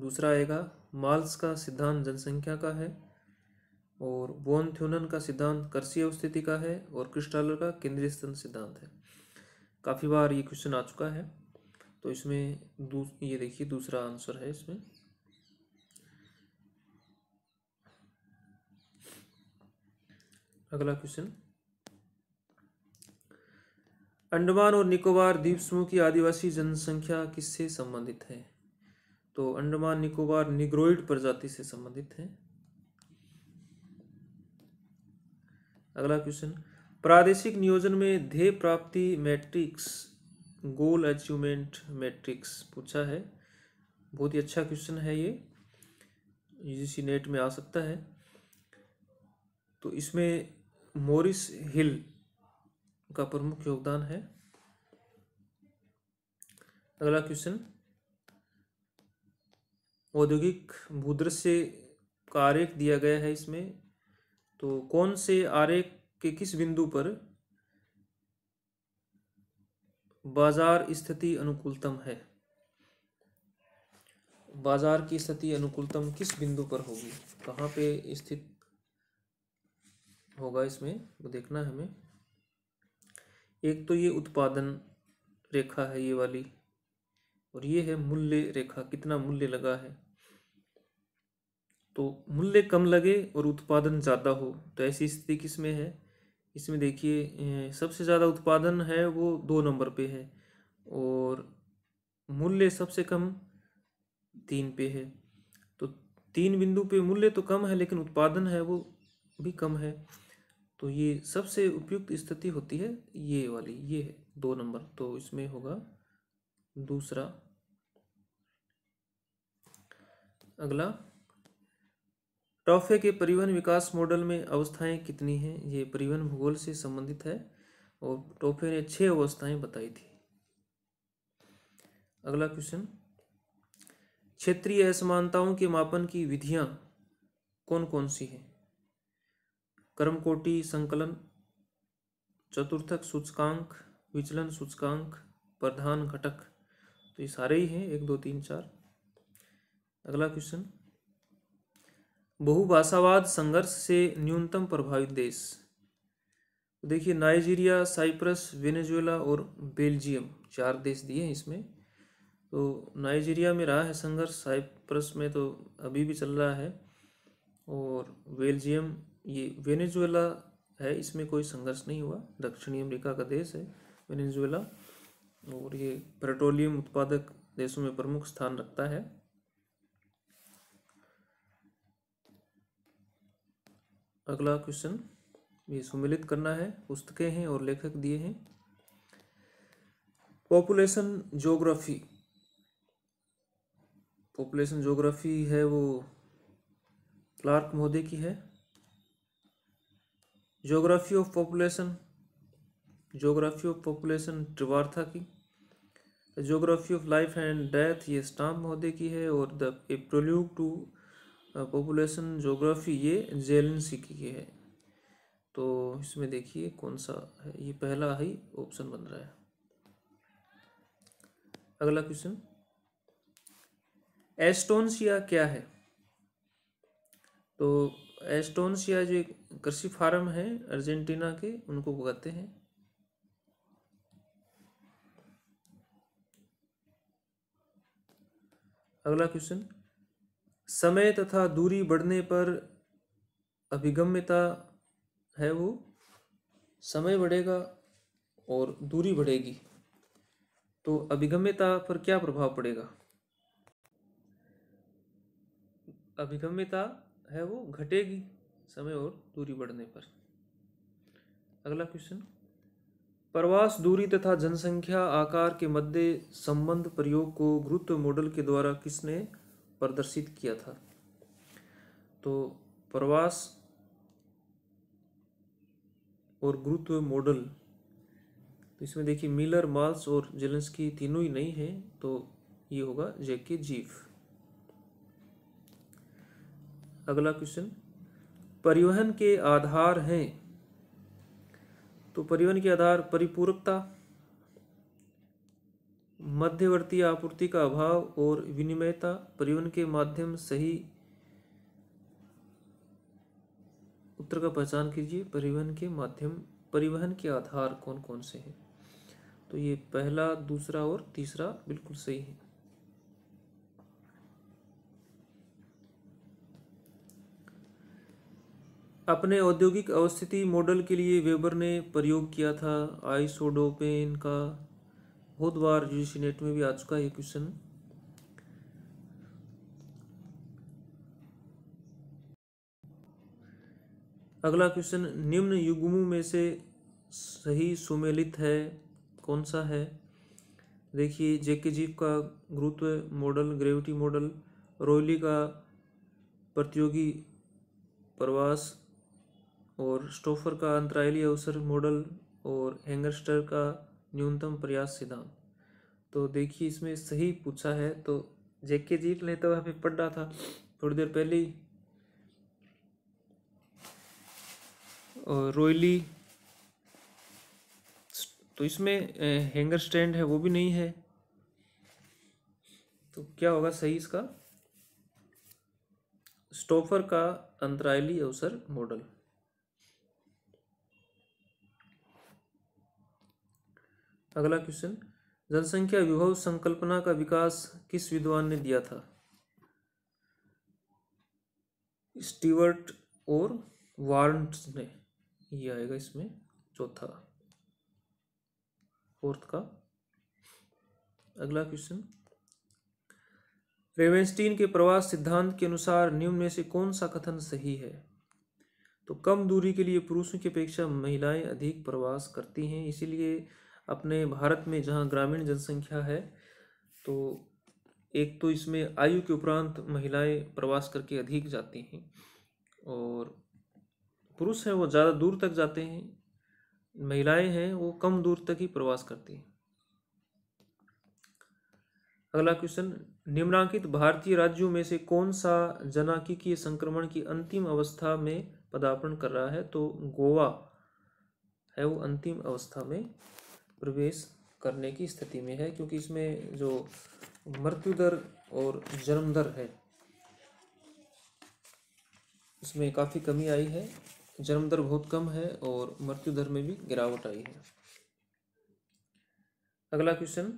दूसरा आएगा माल्स का सिद्धांत जनसंख्या का है और वोन थ्यूनन का सिद्धांत कर्षीय अवस्थिति का है और क्रिस्टालर का केंद्रीय स्तन सिद्धांत है काफ़ी बार ये क्वेश्चन आ चुका है तो इसमें दू ये देखिए दूसरा आंसर है इसमें अगला क्वेश्चन अंडमान और निकोबार द्वीप समूह की आदिवासी जनसंख्या किससे संबंधित है तो अंडमान निकोबार निग्रोइड प्रजाति से संबंधित है अगला क्वेश्चन प्रादेशिक नियोजन में ध्येय प्राप्ति मैट्रिक्स गोल अचीवमेंट मैट्रिक्स पूछा है बहुत ही अच्छा क्वेश्चन है ये यूजीसी नेट में आ सकता है तो इसमें मोरिस हिल का प्रमुख योगदान है अगला क्वेश्चन औद्योगिक भूदृश्य का आरेख दिया गया है इसमें तो कौन से आरेख के किस बिंदु पर बाजार स्थिति अनुकूलतम है बाजार की स्थिति अनुकूलतम किस बिंदु पर होगी कहाँ पे स्थित होगा इसमें वो देखना है हमें एक तो ये उत्पादन रेखा है ये वाली और ये है मूल्य रेखा कितना मूल्य लगा है तो मूल्य कम लगे और उत्पादन ज़्यादा हो तो ऐसी स्थिति किसमें है इसमें देखिए अं, सबसे ज़्यादा उत्पादन है वो दो नंबर पे है और मूल्य सबसे कम तीन पे है तो तीन बिंदु पे मूल्य तो कम है लेकिन उत्पादन है वो भी कम है तो ये सबसे उपयुक्त स्थिति होती है ये वाली ये है दो नंबर तो इसमें होगा दूसरा अगला टॉफे के परिवहन विकास मॉडल में अवस्थाएं कितनी हैं ये परिवहन भूगोल से संबंधित है और टॉफे ने छह अवस्थाएं बताई थी अगला क्वेश्चन क्षेत्रीय असमानताओं के मापन की विधियां कौन कौन सी हैं कर्मकोटि संकलन चतुर्थक सूचकांक विचलन सूचकांक प्रधान घटक तो ये सारे ही हैं एक दो तीन चार अगला क्वेश्चन बहुभाषावाद संघर्ष से न्यूनतम प्रभावित देश तो देखिए नाइजीरिया साइप्रस वेनेजुएला और बेल्जियम चार देश दिए हैं इसमें तो नाइजीरिया में रहा है संघर्ष साइप्रस में तो अभी भी चल रहा है और बेल्जियम ये वेनेजुएला है इसमें कोई संघर्ष नहीं हुआ दक्षिणी अमेरिका का देश है वेनेजुएला और ये पेट्रोलियम उत्पादक देशों में प्रमुख स्थान रखता है अगला क्वेश्चन ये सम्मिलित करना है पुस्तकें हैं और लेखक दिए हैं पॉपुलेशन ज्योग्राफी पॉपुलेशन ज्योग्राफी है वो क्लार्क महोदय की है geography of population geography of population Trewartha की geography of life and death ये स्टाम महोदय की है और the a prologue to population geography ये जेलेंसी की है तो इसमें देखिए कौन सा है ये पहला ही ऑप्शन बन रहा है अगला क्वेश्चन एस्टोनसिया क्या है तो एस्टोनसिया जो एक कृषि फार्म है अर्जेंटीना के उनको कहते हैं अगला क्वेश्चन समय तथा दूरी बढ़ने पर अभिगम्यता है वो समय बढ़ेगा और दूरी बढ़ेगी तो अभिगम्यता पर क्या प्रभाव पड़ेगा अभिगम्यता है वो घटेगी समय और दूरी बढ़ने पर अगला क्वेश्चन प्रवास दूरी तथा जनसंख्या आकार के मध्य संबंध प्रयोग को गुरुत्व मॉडल के द्वारा किसने प्रदर्शित किया था तो प्रवास और गुरुत्व मॉडल तो इसमें देखिए मिलर माल्स और की तीनों ही नहीं है तो ये होगा जेके जीव अगला क्वेश्चन परिवहन के आधार हैं तो परिवहन के आधार परिपूरकता मध्यवर्ती आपूर्ति का अभाव और विनिमयता परिवहन के माध्यम सही उत्तर का पहचान कीजिए परिवहन के माध्यम परिवहन के आधार कौन कौन से हैं तो ये पहला दूसरा और तीसरा बिल्कुल सही है अपने औद्योगिक अवस्थिति मॉडल के लिए वेबर ने प्रयोग किया था आइसोडोपेन का बहुत बार यूजीसी नेट में भी आ चुका है ये क्वेश्चन अगला क्वेश्चन निम्न युग्मों में से सही सुमेलित है कौन सा है देखिए जेके जीव का गुरुत्व मॉडल ग्रेविटी मॉडल रोयली का प्रतियोगी प्रवास और स्टोफर का अंतरायली अवसर मॉडल और हैंगरस्टर का न्यूनतम प्रयास सिद्धांत तो देखिए इसमें सही पूछा है तो जेके जीट ने तो हमें पढ़ रहा था थोड़ी देर पहले ही और रोयली तो इसमें हैंगर स्टैंड है वो भी नहीं है तो क्या होगा सही इसका स्टोफर का अंतरायली अवसर मॉडल अगला क्वेश्चन जनसंख्या विभव संकल्पना का विकास किस विद्वान ने दिया था स्टीवर्ट और वारंट ने ये आएगा इसमें चौथा फोर्थ का अगला क्वेश्चन रेवेंस्टीन के प्रवास सिद्धांत के अनुसार निम्न में से कौन सा कथन सही है तो कम दूरी के लिए पुरुषों की अपेक्षा महिलाएं अधिक प्रवास करती हैं इसीलिए अपने भारत में जहाँ ग्रामीण जनसंख्या है तो एक तो इसमें आयु के उपरांत महिलाएं प्रवास करके अधिक जाती हैं और पुरुष हैं वो ज़्यादा दूर तक जाते हैं महिलाएं हैं वो कम दूर तक ही प्रवास करती हैं अगला क्वेश्चन निम्नांकित भारतीय राज्यों में से कौन सा जनाकी की संक्रमण की अंतिम अवस्था में पदार्पण कर रहा है तो गोवा है वो अंतिम अवस्था में प्रवेश करने की स्थिति में है क्योंकि इसमें जो मृत्यु दर और जन्म दर है इसमें काफ़ी कमी आई है जन्म दर बहुत कम है और मृत्यु दर में भी गिरावट आई है अगला क्वेश्चन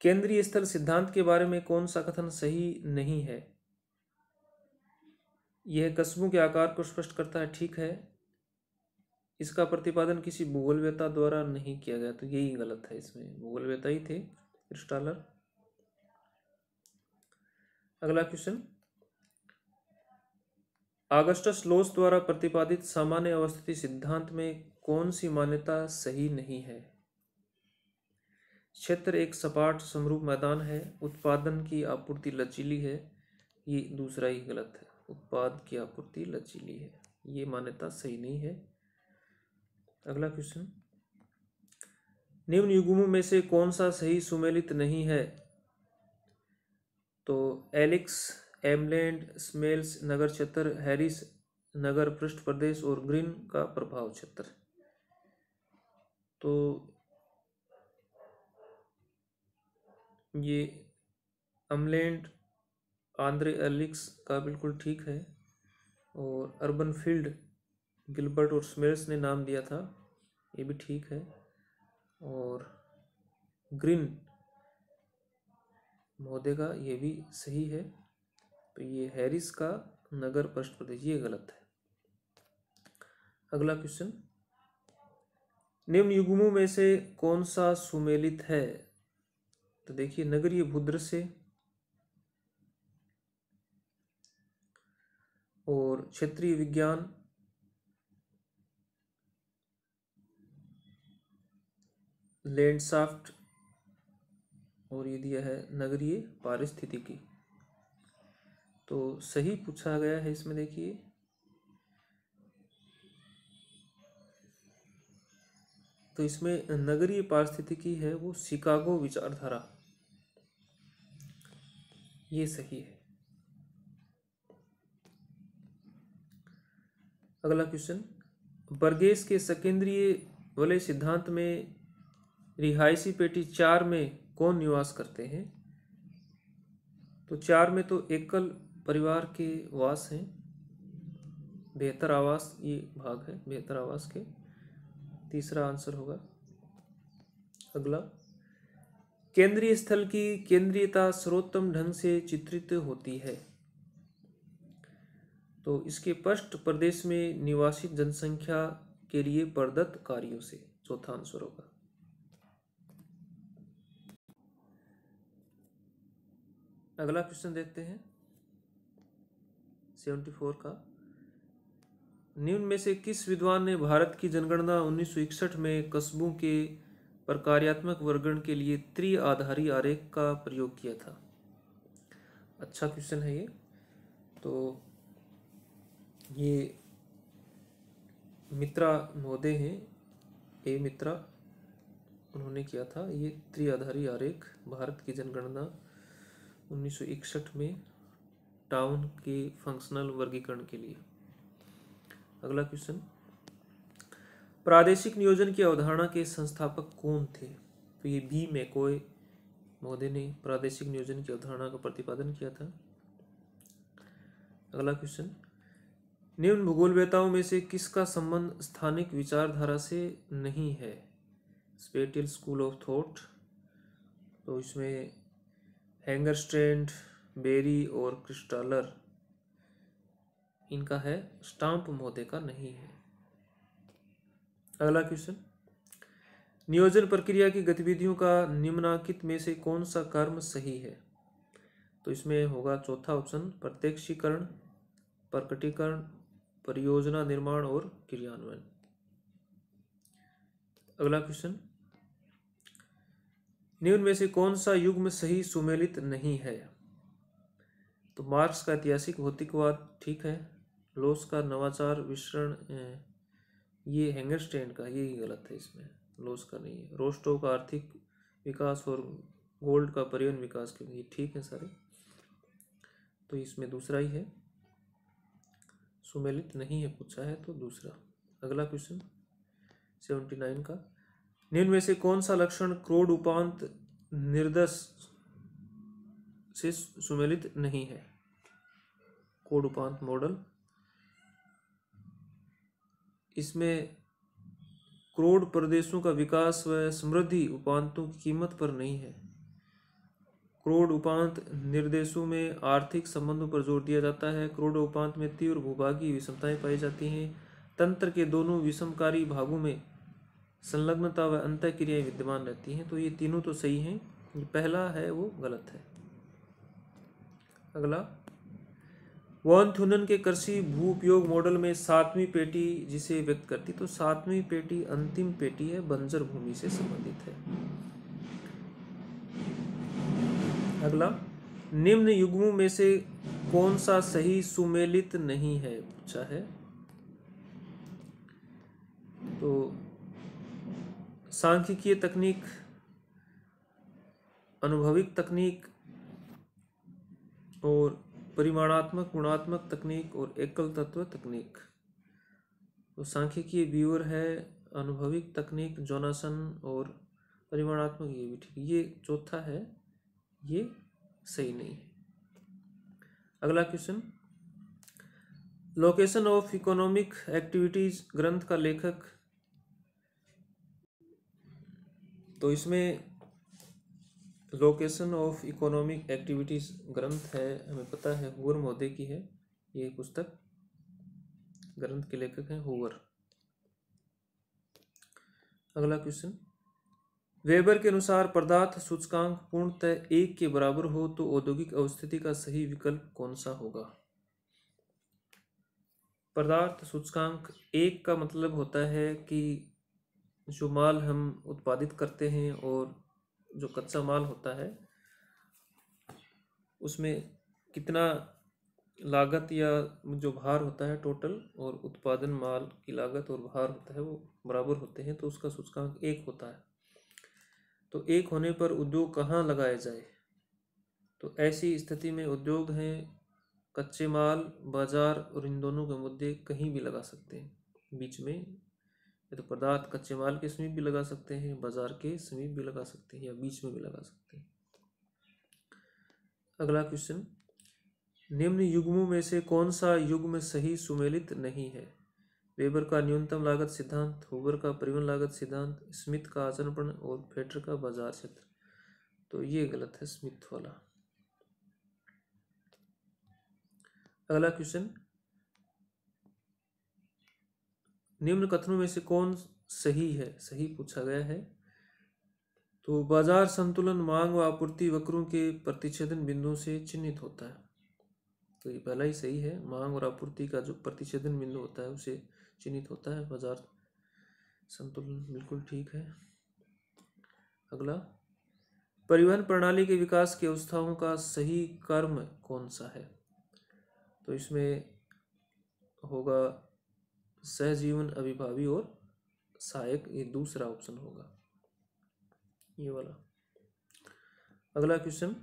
केंद्रीय स्थल सिद्धांत के बारे में कौन सा कथन सही नहीं है यह कस्बों के आकार को स्पष्ट करता है ठीक है इसका प्रतिपादन किसी भूगोल वेता द्वारा नहीं किया गया तो यही गलत है इसमें भूगोल वेता ही थे क्रिस्टालर अगला क्वेश्चन आगस्टस लोस द्वारा प्रतिपादित सामान्य अवस्थिति सिद्धांत में कौन सी मान्यता सही नहीं है क्षेत्र एक सपाट समरूप मैदान है उत्पादन की आपूर्ति लचीली है ये दूसरा ही गलत है उत्पाद की आपूर्ति लचीली है ये मान्यता सही नहीं है अगला क्वेश्चन निम्न युगमों में से कौन सा सही सुमेलित नहीं है तो एलिक्स एमलैंड स्मेल्स नगर क्षेत्र हैरिस नगर पृष्ठ प्रदेश और ग्रीन का प्रभाव क्षेत्र तो ये अमलैंड आंद्रे एलिक्स का बिल्कुल ठीक है और अर्बन फील्ड गिलबर्ट और स्मेल्स ने नाम दिया था ये भी ठीक है और ग्रीन महोदय का ये भी सही है तो ये हैरिस का नगर प्रश्न प्रदेश ये गलत है अगला क्वेश्चन निम्न युगमों में से कौन सा सुमेलित है तो देखिए नगरीय भुद्र से और क्षेत्रीय विज्ञान लैंडसाफ्ट और ये दिया है नगरीय पारिस्थितिकी तो सही पूछा गया है इसमें देखिए तो इसमें नगरीय पारिस्थितिकी है वो शिकागो विचारधारा ये सही है अगला क्वेश्चन बर्गेस के सकेंद्रीय वाले सिद्धांत में रिहायशी पेटी चार में कौन निवास करते हैं तो चार में तो एकल परिवार के वास हैं बेहतर आवास ये भाग है बेहतर आवास के तीसरा आंसर होगा अगला केंद्रीय स्थल की केंद्रीयता सर्वोत्तम ढंग से चित्रित होती है तो इसके स्पष्ट प्रदेश में निवासित जनसंख्या के लिए प्रदत्त कार्यों से चौथा आंसर होगा अगला क्वेश्चन देखते हैं सेवेंटी फोर का निम्न में से किस विद्वान ने भारत की जनगणना 1961 में कस्बों के पर कार्यात्मक वर्गण के लिए त्रि आधारी आरेख का प्रयोग किया था अच्छा क्वेश्चन है ये तो ये मित्रा महोदय हैं ए मित्रा उन्होंने किया था ये त्रि आधारी आरेख भारत की जनगणना 1961 में टाउन के फंक्शनल वर्गीकरण के लिए अगला क्वेश्चन प्रादेशिक नियोजन की अवधारणा के संस्थापक कौन थे तो ये बी मैकोय महोदय ने प्रादेशिक नियोजन की अवधारणा का प्रतिपादन किया था अगला क्वेश्चन निम्न भूगोल वेताओं में से किसका संबंध स्थानिक विचारधारा से नहीं है स्पेटियल स्कूल ऑफ थॉट तो इसमें हैंगर स्ट्रेंड बेरी और क्रिस्टालर इनका है स्टाम्प मोदे का नहीं है अगला क्वेश्चन नियोजन प्रक्रिया की गतिविधियों का निम्नांकित में से कौन सा कर्म सही है तो इसमें होगा चौथा ऑप्शन प्रत्यक्षीकरण प्रकटीकरण परियोजना निर्माण और क्रियान्वयन अगला क्वेश्चन निम्न में से कौन सा में सही सुमेलित नहीं है तो मार्क्स का ऐतिहासिक भौतिकवाद ठीक है लोस का नवाचार विश्रण ये हैंगरस्टेन का ये ही गलत है इसमें लोस का नहीं है रोस्टो का आर्थिक विकास और गोल्ड का परिवहन विकास के लिए ठीक है सारे तो इसमें दूसरा ही है सुमेलित नहीं है पूछा है तो दूसरा अगला क्वेश्चन सेवेंटी नाइन का निम्न से कौन सा लक्षण क्रोड उपांत निर्दस से सुमेलित नहीं है क्रोड उपांत मॉडल इसमें क्रोड प्रदेशों का विकास व समृद्धि उपांतों की कीमत पर नहीं है क्रोड उपांत निर्देशों में आर्थिक संबंधों पर जोर दिया जाता है क्रोड उपांत में तीव्र भूभागी विषमताएं पाई जाती हैं तंत्र के दोनों विषमकारी भागों में संलग्नता व अंत क्रिया विद्यमान रहती हैं तो ये तीनों तो सही हैं ये पहला है वो गलत है अगला थुनन के कृषि भू उपयोग मॉडल में सातवीं पेटी जिसे व्यक्त करती तो सातवीं पेटी अंतिम पेटी है बंजर भूमि से संबंधित है अगला निम्न युग्मों में से कौन सा सही सुमेलित नहीं है पूछा है तो सांख्यिकीय तकनीक अनुभविक तकनीक और परिमाणात्मक गुणात्मक तकनीक और एकल तत्व तकनीक तो सांख्यिकीय व्यूअर है अनुभविक तकनीक जोनासन और परिमाणात्मक ये भी ठीक ये चौथा है ये सही नहीं है अगला question location of economic activities ग्रंथ का लेखक तो इसमें लोकेशन ऑफ इकोनॉमिक एक्टिविटीज़ ग्रंथ है हमें पता है हुवर मोदे की है ये पुस्तक ग्रंथ के लेखक हैं हुवर अगला क्वेश्चन वेबर के अनुसार पदार्थ सूचकांक पूर्णतः एक के बराबर हो तो औद्योगिक अवस्थिति का सही विकल्प कौन सा होगा पदार्थ सूचकांक एक का मतलब होता है कि जो माल हम उत्पादित करते हैं और जो कच्चा माल होता है उसमें कितना लागत या जो भार होता है टोटल और उत्पादन माल की लागत और भार होता है वो बराबर होते हैं तो उसका सूचकांक एक होता है तो एक होने पर उद्योग कहाँ लगाया जाए तो ऐसी स्थिति में उद्योग हैं कच्चे माल बाजार और इन दोनों के मुद्दे कहीं भी लगा सकते हैं बीच में ये तो पदार्थ कच्चे माल के समीप भी लगा सकते हैं बाजार के समीप भी लगा सकते हैं या बीच में भी लगा सकते हैं अगला क्वेश्चन निम्न युग्मों में से कौन सा युग्म सही सुमेलित नहीं है वेबर का न्यूनतम लागत सिद्धांत होबर का परिवहन लागत सिद्धांत स्मिथ का आचरणपण और फेटर का बाजार क्षेत्र तो ये गलत है स्मिथ वाला अगला क्वेश्चन निम्न कथनों में से कौन सही है सही पूछा गया है तो बाजार संतुलन मांग व आपूर्ति वक्रों के प्रतिच्छेदन बिंदुओं से चिन्हित होता है तो ये पहला ही सही है मांग और आपूर्ति का जो प्रतिच्छेदन बिंदु होता है उसे चिन्हित होता है बाजार संतुलन बिल्कुल ठीक है अगला परिवहन प्रणाली के विकास की अवस्थाओं का सही कर्म कौन सा है तो इसमें होगा सहजीवन अभिभावी और सहायक ये दूसरा ऑप्शन होगा ये वाला अगला क्वेश्चन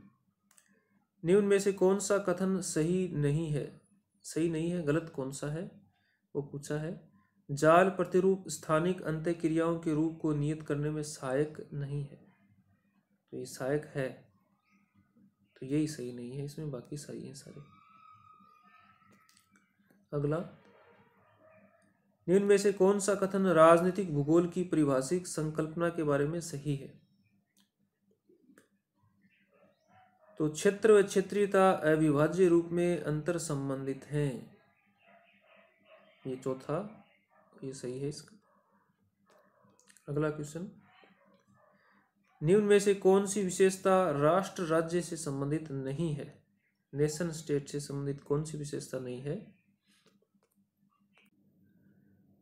निम्न में से कौन सा कथन सही नहीं है सही नहीं है गलत कौन सा है वो पूछा है जाल प्रतिरूप स्थानिक अंत क्रियाओं के रूप को नियत करने में सहायक नहीं है तो ये सहायक है तो यही सही नहीं है इसमें बाकी सही है सारे अगला निम्न से कौन सा कथन राजनीतिक भूगोल की परिभाषिक संकल्पना के बारे में सही है तो क्षेत्र व क्षेत्रीयता अविभाज्य रूप में अंतर संबंधित हैं ये चौथा ये सही है इसका अगला क्वेश्चन निम्न में से कौन सी विशेषता राष्ट्र राज्य से संबंधित नहीं है नेशन स्टेट से संबंधित कौन सी विशेषता नहीं है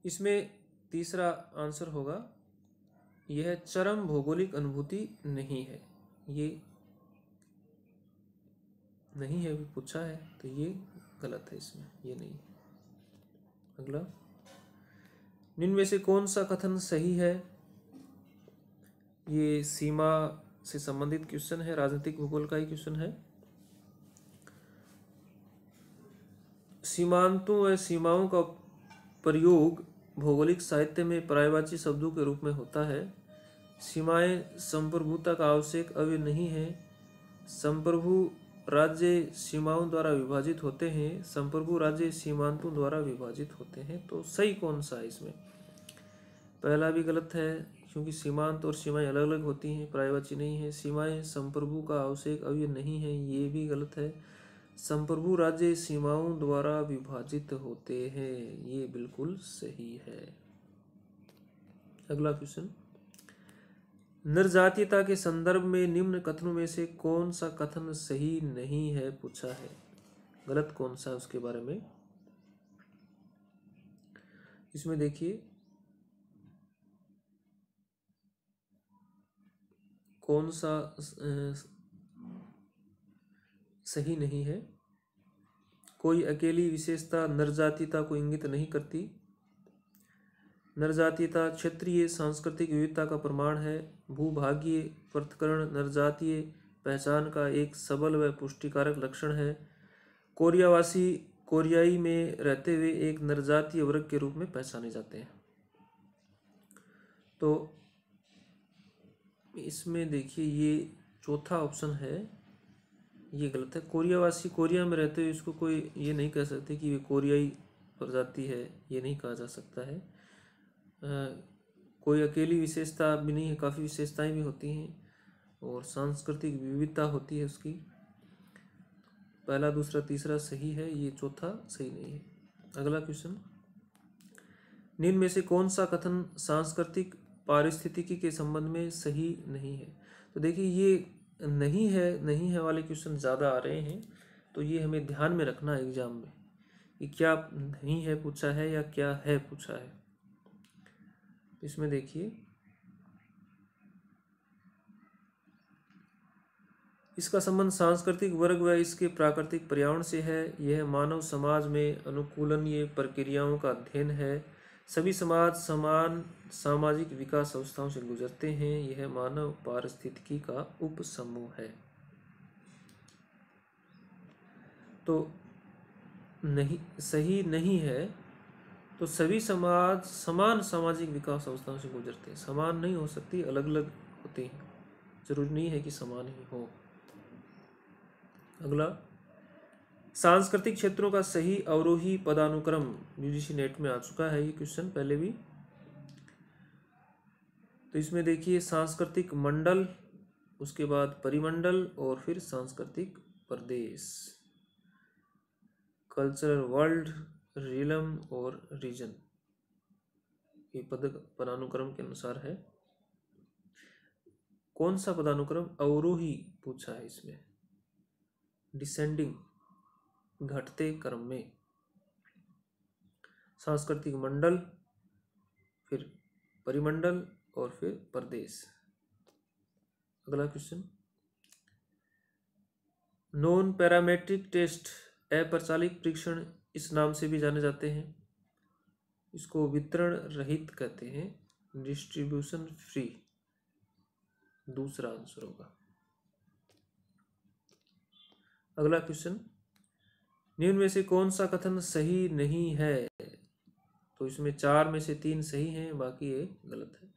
इसमें तीसरा आंसर होगा यह चरम भौगोलिक अनुभूति नहीं है ये नहीं है अभी पूछा है तो ये गलत है इसमें ये नहीं है अगला निम्न में से कौन सा कथन सही है ये सीमा से संबंधित क्वेश्चन है राजनीतिक भूगोल का ही क्वेश्चन है सीमांतों व सीमाओं का प्रयोग भौगोलिक साहित्य में प्रायवाची शब्दों के रूप में होता है सीमाएं संप्रभुता का आवश्यक अव्य नहीं है संप्रभु राज्य सीमाओं द्वारा विभाजित होते हैं संप्रभु राज्य सीमांतों द्वारा विभाजित होते हैं तो सही कौन सा है इसमें पहला भी गलत है क्योंकि सीमांत और सीमाएं अलग अलग होती हैं प्रायवाची नहीं है सीमाएं संप्रभु का आवश्यक अवय नहीं है ये भी गलत है संप्रभु राज्य सीमाओं द्वारा विभाजित होते हैं ये बिल्कुल सही है अगला क्वेश्चन निर्जातीयता के संदर्भ में निम्न कथनों में से कौन सा कथन सही नहीं है पूछा है गलत कौन सा है उसके बारे में इसमें देखिए कौन सा सही नहीं है कोई अकेली विशेषता नरजातीयता को इंगित नहीं करती नरजातीयता क्षेत्रीय सांस्कृतिक विविधता का प्रमाण है भूभागीय पृथकरण नरजातीय पहचान का एक सबल व पुष्टिकारक लक्षण है कोरियावासी कोरियाई में रहते हुए एक नरजातीय वर्ग के रूप में पहचाने जाते हैं तो इसमें देखिए ये चौथा ऑप्शन है ये गलत है कोरियावासी कोरिया में रहते हुए इसको कोई ये नहीं कह सकते कि वे कोरियाई प्रजाति है ये नहीं कहा जा सकता है आ, कोई अकेली विशेषता भी नहीं है काफ़ी विशेषताएं भी होती हैं और सांस्कृतिक विविधता होती है उसकी पहला दूसरा तीसरा सही है ये चौथा सही नहीं है अगला क्वेश्चन निम्न में से कौन सा कथन सांस्कृतिक पारिस्थितिकी के संबंध में सही नहीं है तो देखिए ये नहीं है नहीं है वाले क्वेश्चन ज़्यादा आ रहे हैं तो ये हमें ध्यान में रखना है एग्ज़ाम में कि क्या नहीं है पूछा है या क्या है पूछा है इसमें देखिए इसका संबंध सांस्कृतिक वर्ग व इसके प्राकृतिक पर्यावरण से है यह मानव समाज में अनुकूलनीय प्रक्रियाओं का अध्ययन है सभी समाज समान सामाजिक विकास संस्थाओं से गुजरते हैं यह मानव पारिस्थितिकी का उपसमूह है तो नहीं सही नहीं है तो सभी समाज समान सामाजिक विकास संस्थाओं से गुजरते हैं समान नहीं हो सकती अलग अलग होते हैं जरूरी नहीं है कि समान ही हो अगला सांस्कृतिक क्षेत्रों का सही अवरोही पदानुक्रम यूजीसी नेट में आ चुका है ये क्वेश्चन पहले भी तो इसमें देखिए सांस्कृतिक मंडल उसके बाद परिमंडल और फिर सांस्कृतिक प्रदेश कल्चरल वर्ल्ड रिलम और रीजन ये पद पदानुक्रम के अनुसार है कौन सा पदानुक्रम अवरोही पूछा है इसमें डिसेंडिंग घटते क्रम में सांस्कृतिक मंडल फिर परिमंडल और फिर प्रदेश अगला क्वेश्चन नॉन पैरामेट्रिक टेस्ट अप्रचालिक परीक्षण इस नाम से भी जाने जाते हैं इसको वितरण रहित कहते हैं डिस्ट्रीब्यूशन फ्री दूसरा आंसर होगा अगला क्वेश्चन निम्न में से कौन सा कथन सही नहीं है तो इसमें चार में से तीन सही हैं बाकी ये गलत है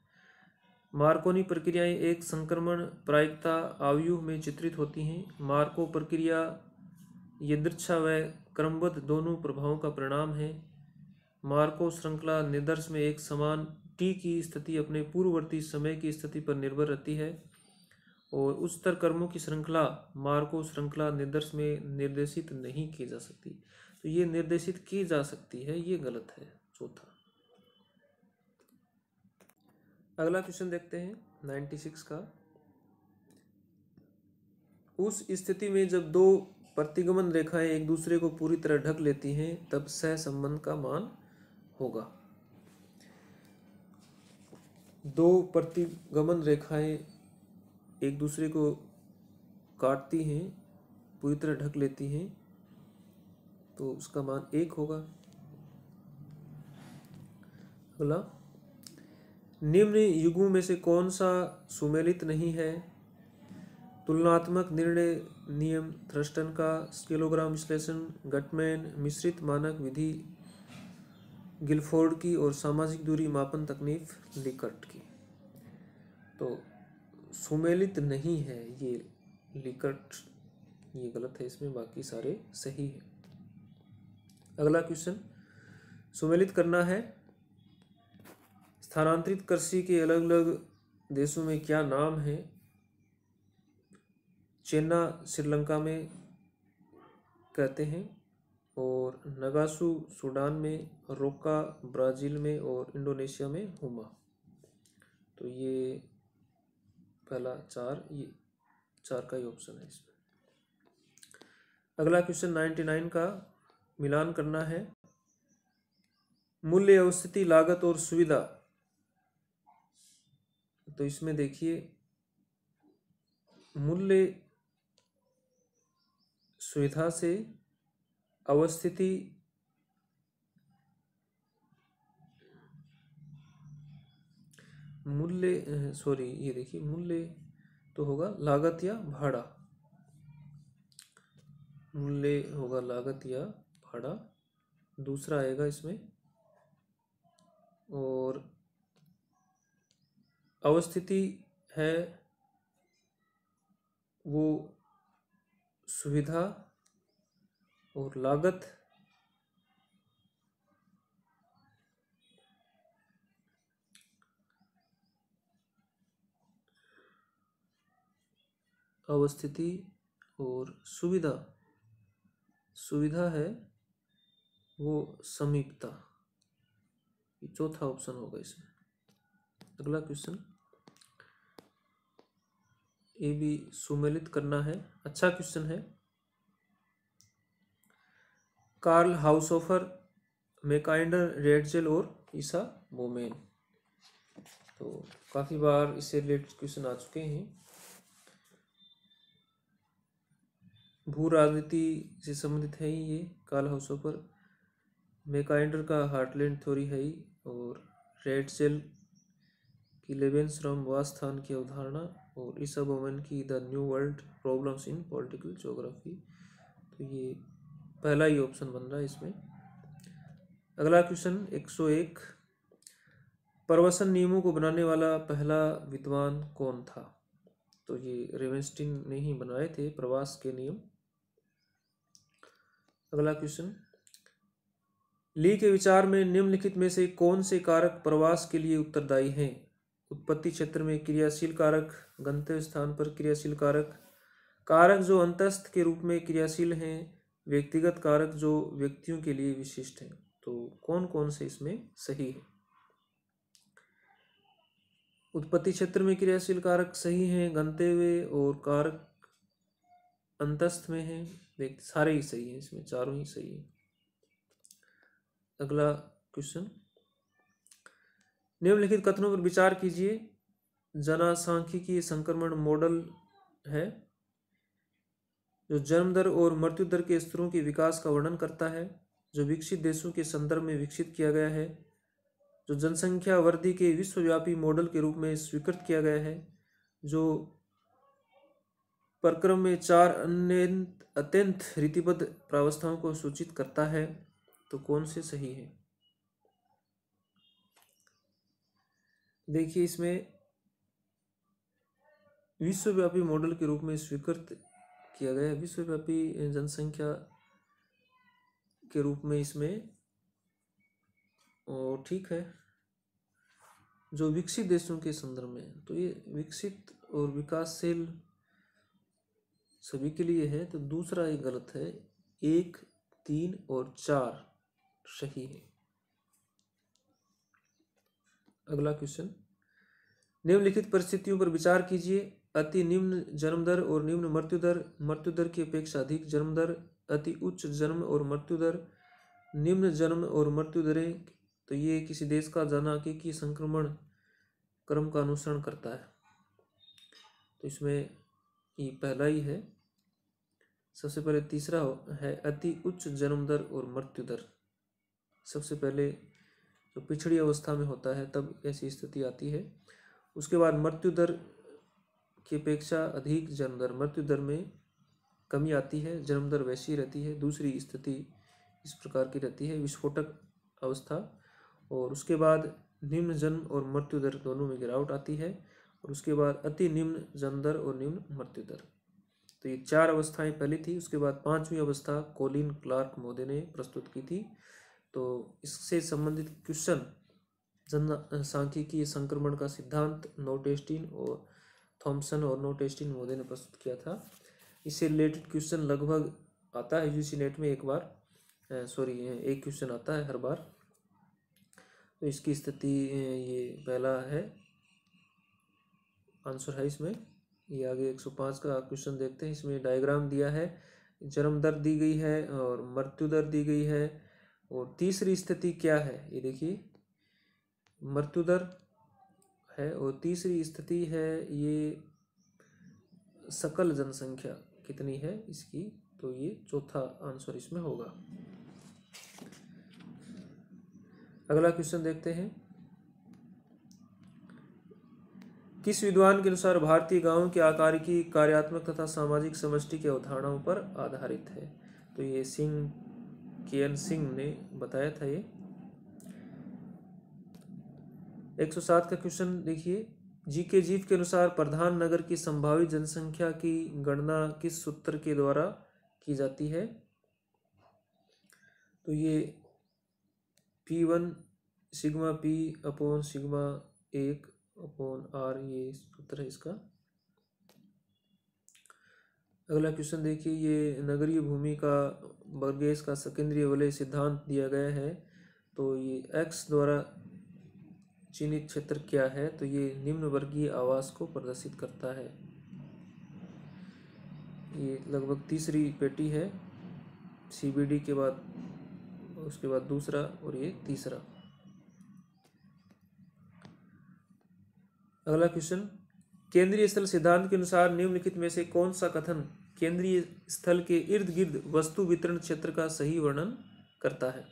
मार्कोनी प्रक्रियाएं एक संक्रमण प्रायिकता आवयूह में चित्रित होती हैं मार्को प्रक्रिया यदृच्छा व क्रमबद्ध दोनों प्रभावों का परिणाम है मार्को श्रृंखला निदर्श में एक समान टी की स्थिति अपने पूर्ववर्ती समय की स्थिति पर निर्भर रहती है और उच्चतर कर्मों की श्रृंखला मार्को श्रृंखला निदर्श में निर्देशित नहीं की जा सकती तो ये निर्देशित की जा सकती है ये गलत है चौथा अगला क्वेश्चन देखते हैं नाइन्टी सिक्स का उस स्थिति में जब दो प्रतिगमन रेखाएं एक दूसरे को पूरी तरह ढक लेती हैं तब सह संबंध का मान होगा दो प्रतिगमन रेखाएं एक दूसरे को काटती हैं पूरी तरह ढक लेती हैं तो उसका मान एक होगा अगला निम्न युगों में से कौन सा सुमेलित नहीं है तुलनात्मक निर्णय नियम थ्रस्टन का स्केलोग्राम विश्लेषण गटमैन मिश्रित मानक विधि गिलफोर्ड की और सामाजिक दूरी मापन तकनीफ लिकट की तो सुमेलित नहीं है ये लिकट ये गलत है इसमें बाकी सारे सही है अगला क्वेश्चन सुमेलित करना है स्थानांतरित कृषि के अलग अलग देशों में क्या नाम है चेन्ना श्रीलंका में कहते हैं और नगासु सूडान में रोका ब्राज़ील में और इंडोनेशिया में हुमा तो ये पहला चार ये चार का ही ऑप्शन है इसमें अगला क्वेश्चन नाइन्टी नाइन का मिलान करना है मूल्य अवस्थिति लागत और सुविधा तो इसमें देखिए मूल्य सुविधा से अवस्थिति मूल्य सॉरी ये देखिए मूल्य तो होगा लागत या भाड़ा मूल्य होगा लागत या भाड़ा दूसरा आएगा इसमें और अवस्थिति है वो सुविधा और लागत अवस्थिति और सुविधा सुविधा है वो समीपता चौथा ऑप्शन होगा इसमें अगला क्वेश्चन ये भी सुमेलित करना है अच्छा क्वेश्चन है Karl Haushofer Mackinder Ratzel और ईसा बोमेन तो काफ़ी बार इससे रिलेटेड क्वेश्चन आ चुके हैं भू राजनीति से संबंधित है ही ये कार्ल ऑफर मेकाइंडर का हार्टलैंड थ्योरी है ही और सेल की लेबेन्स श्रम की अवधारणा और ईसा बोमन की the new world problems in political geography तो ये पहला ही ऑप्शन बन रहा है इसमें अगला क्वेश्चन 101 प्रवसन नियमों को बनाने वाला पहला विद्वान कौन था तो ये रेवेंस्टिन ने ही बनाए थे प्रवास के नियम अगला क्वेश्चन ली के विचार में निम्नलिखित में से कौन से कारक प्रवास के लिए उत्तरदायी हैं उत्पत्ति क्षेत्र में क्रियाशील कारक गंतव्य स्थान पर क्रियाशील कारक कारक जो अंतस्थ के रूप में क्रियाशील हैं व्यक्तिगत कारक जो व्यक्तियों के लिए विशिष्ट हैं तो कौन कौन से इसमें सही है उत्पत्ति क्षेत्र में क्रियाशील कारक सही हैं हुए और कारक अंतस्थ में हैं व्यक्ति सारे ही सही हैं इसमें चारों ही सही हैं अगला क्वेश्चन निम्नलिखित कथनों पर विचार कीजिए जनासांख्यिकीय संक्रमण मॉडल है जो जन्म दर और मृत्यु दर के स्तरों के विकास का वर्णन करता है जो विकसित देशों के संदर्भ में विकसित किया गया है जो जनसंख्या वृद्धि के विश्वव्यापी मॉडल के रूप में स्वीकृत किया गया है जो प्रक्रम में चार अन्य अत्यंत रीतिबद्ध प्रावस्थाओं को सूचित करता है तो कौन से सही है देखिए इसमें विश्वव्यापी मॉडल के रूप में स्वीकृत किया गया विश्वव्यापी जनसंख्या के रूप में इसमें और ठीक है जो विकसित देशों के संदर्भ में तो ये विकसित और विकासशील सभी के लिए है तो दूसरा ये गलत है एक तीन और चार सही है अगला क्वेश्चन निम्नलिखित परिस्थितियों पर विचार कीजिए अति निम्न जन्म दर और निम्न मृत्यु दर मृत्यु दर की अपेक्षा अधिक जन्म दर अति उच्च जन्म और मृत्यु दर निम्न जन्म और मृत्यु दरें तो ये किसी देश का जाना कि, संक्रमण क्रम का अनुसरण करता है तो इसमें ये पहला ही है सबसे पहले तीसरा है अति उच्च जन्म दर और मृत्यु दर सबसे पहले जो पिछड़ी अवस्था में होता है तब ऐसी स्थिति आती है उसके बाद मृत्यु दर की अपेक्षा अधिक जन्म दर मृत्यु दर में कमी आती है जन्म दर वैसी रहती है दूसरी स्थिति इस प्रकार की रहती है विस्फोटक अवस्था और उसके बाद निम्न जन्म और मृत्यु दर दोनों में गिरावट आती है और उसके बाद अति निम्न जन्म दर और निम्न मृत्यु दर तो ये चार अवस्थाएं पहली थी उसके बाद पांचवी अवस्था कोलिन क्लार्क मोदे ने प्रस्तुत की थी तो इससे संबंधित क्वेश्चन जन सांख्यिकीय संक्रमण का सिद्धांत नोटेस्टिन और थॉम्सन और नोटेस्टिन मोदे ने प्रस्तुत किया था इससे रिलेटेड क्वेश्चन लगभग आता है यूसी नेट में एक बार सॉरी एक क्वेश्चन आता है हर बार तो इसकी स्थिति ये पहला है आंसर है इसमें ये आगे 105 का क्वेश्चन देखते हैं इसमें डायग्राम दिया है जन्म दर दी गई है और मृत्यु दर दी गई है और तीसरी स्थिति क्या है ये देखिए मृत्यु दर है और तीसरी स्थिति है ये सकल जनसंख्या कितनी है इसकी तो ये चौथा आंसर इसमें होगा अगला क्वेश्चन देखते हैं किस विद्वान के अनुसार भारतीय गांव के आकार की कार्यात्मक तथा सामाजिक समष्टि के अवधारणाओं पर आधारित है तो ये सिंह के सिंह ने बताया था ये 107 का क्वेश्चन देखिए जी के जीव के अनुसार प्रधान नगर की संभावित जनसंख्या की गणना किस सूत्र के द्वारा की जाती है तो ये P one sigma P upon sigma एक अपोन आर ये सूत्र है इसका अगला क्वेश्चन देखिए ये नगरीय भूमि का बर्गेस का सकेंद्रीय वलय सिद्धांत दिया गया है तो ये एक्स द्वारा चिन्हित क्षेत्र क्या है तो ये निम्न वर्गीय आवास को प्रदर्शित करता है ये लगभग तीसरी पेटी है सीबीडी के बाद उसके बाद दूसरा और ये तीसरा अगला क्वेश्चन केंद्रीय स्थल सिद्धांत के अनुसार निम्नलिखित में से कौन सा कथन केंद्रीय स्थल के इर्द गिर्द वस्तु वितरण क्षेत्र का सही वर्णन करता है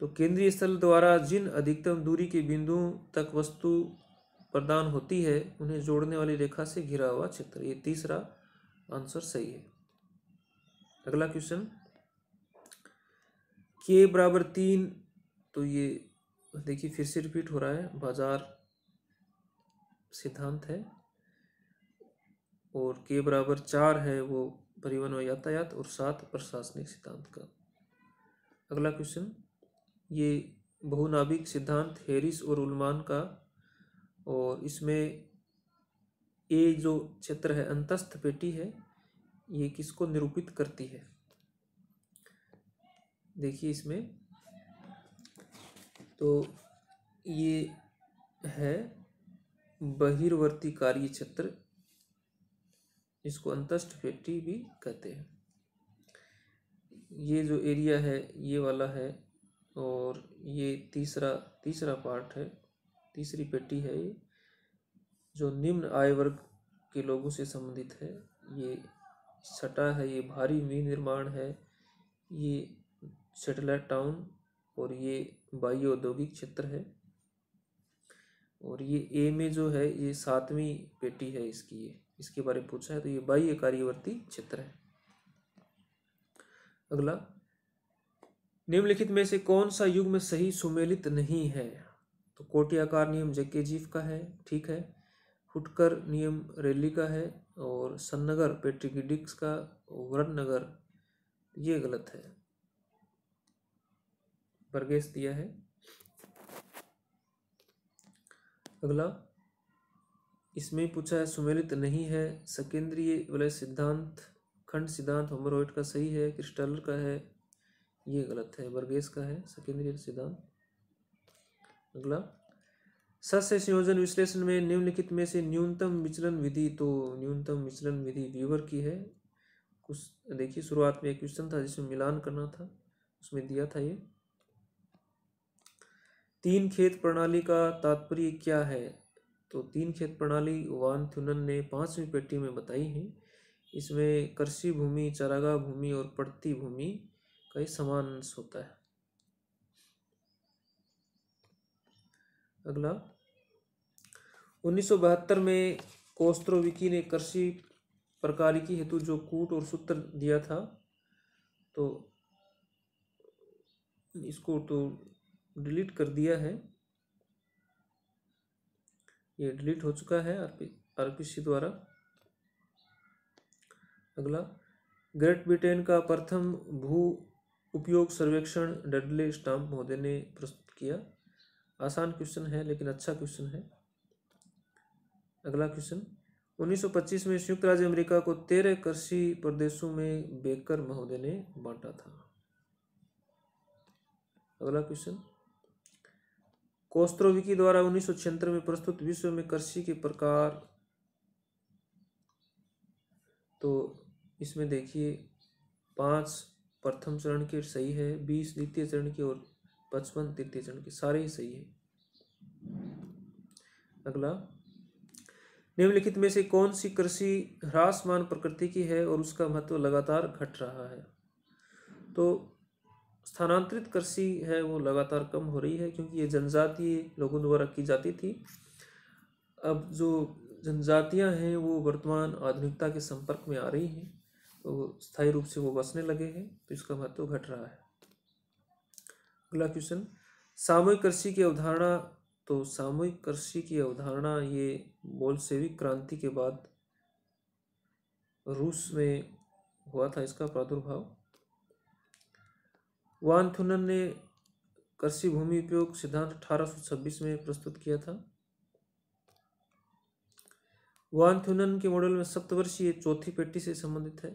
तो केंद्रीय स्थल द्वारा जिन अधिकतम दूरी के बिंदुओं तक वस्तु प्रदान होती है उन्हें जोड़ने वाली रेखा से घिरा हुआ क्षेत्र ये तीसरा आंसर सही है अगला क्वेश्चन के बराबर तीन तो ये देखिए फिर से रिपीट हो रहा है बाजार सिद्धांत है और के बराबर चार है वो परिवहन और यातायात और सात प्रशासनिक सिद्धांत का अगला क्वेश्चन ये बहुनाभिक सिद्धांत हेरिस और उलमान का और इसमें ए जो क्षेत्र है अंतस्थ पेटी है ये किसको निरूपित करती है देखिए इसमें तो ये है बहिर्वर्ती कार्य क्षेत्र इसको अंतस्थ फेटी भी कहते हैं ये जो एरिया है ये वाला है और ये तीसरा तीसरा पार्ट है तीसरी पेटी है ये जो निम्न आय वर्ग के लोगों से संबंधित है ये सटा है ये भारी विनिर्माण है ये सेटेलाइट टाउन और ये बाह्य औद्योगिक क्षेत्र है और ये ए में जो है ये सातवीं पेटी है इसकी ये इसके बारे में पूछा है तो ये बाह्य कार्यवर्ती क्षेत्र है अगला निम्नलिखित में से कौन सा युग में सही सुमेलित नहीं है तो कोटियाकार नियम जगके जीव का है ठीक है फुटकर नियम रैली का है और सन्नगर पेट्रिकिडिक्स का वरण नगर ये गलत है बर्गेस दिया है अगला इसमें पूछा है सुमेलित नहीं है सकेंद्रीय वलय सिद्धांत खंड सिद्धांत होमरोइट का सही है क्रिस्टल का है ये गलत है वर्गेस का है सकेंद्रीय सिद्धांत अगला सस्य संयोजन विश्लेषण में निम्नलिखित में से न्यूनतम विचलन विधि तो न्यूनतम विचलन विधि व्यूवर की है कुछ देखिए शुरुआत में एक क्वेश्चन था जिसमें मिलान करना था उसमें दिया था ये तीन खेत प्रणाली का तात्पर्य क्या है तो तीन खेत प्रणाली वान थुनन ने पांचवी पेटी में बताई है इसमें कृषि भूमि चरागाह भूमि और पड़ती भूमि का ही समान अंश होता है अगला बहत्तर में कोस्त्रोविकी ने कृषि प्रकार की हेतु जो कूट और सूत्र दिया था तो इसको तो डिलीट कर दिया है ये डिलीट हो चुका है आरपीसी द्वारा अगला ग्रेट ब्रिटेन का प्रथम भू उपयोग सर्वेक्षण डडले स्टाम्प महोदय ने प्रस्तुत किया आसान क्वेश्चन है लेकिन अच्छा क्वेश्चन है अगला क्वेश्चन 1925 में संयुक्त राज्य अमेरिका को तेरह कृषि प्रदेशों में बेकर महोदय ने बांटा था अगला क्वेश्चन कोस्त्रोविकी द्वारा उन्नीस में प्रस्तुत विश्व में कृषि के प्रकार तो इसमें देखिए पांच प्रथम चरण के सही है बीस द्वितीय चरण के और पचपन तृतीय चरण के सारे ही सही है अगला निम्नलिखित में से कौन सी कृषि ह्रासमान प्रकृति की है और उसका महत्व लगातार घट रहा है तो स्थानांतरित कृषि है वो लगातार कम हो रही है क्योंकि ये जनजाति लोगों द्वारा की जाती थी अब जो जनजातियां हैं वो वर्तमान आधुनिकता के संपर्क में आ रही हैं तो स्थायी रूप से वो बसने लगे हैं तो इसका महत्व तो घट रहा है अगला क्वेश्चन सामूहिक कृषि की अवधारणा तो सामूहिक कृषि की अवधारणा ये बोलसेविक क्रांति के बाद रूस में हुआ था इसका प्रादुर्भाव थुनन ने कृषि भूमि उपयोग सिद्धांत 1826 में प्रस्तुत किया था थुनन के मॉडल में सप्तवर्षीय चौथी पेटी से संबंधित है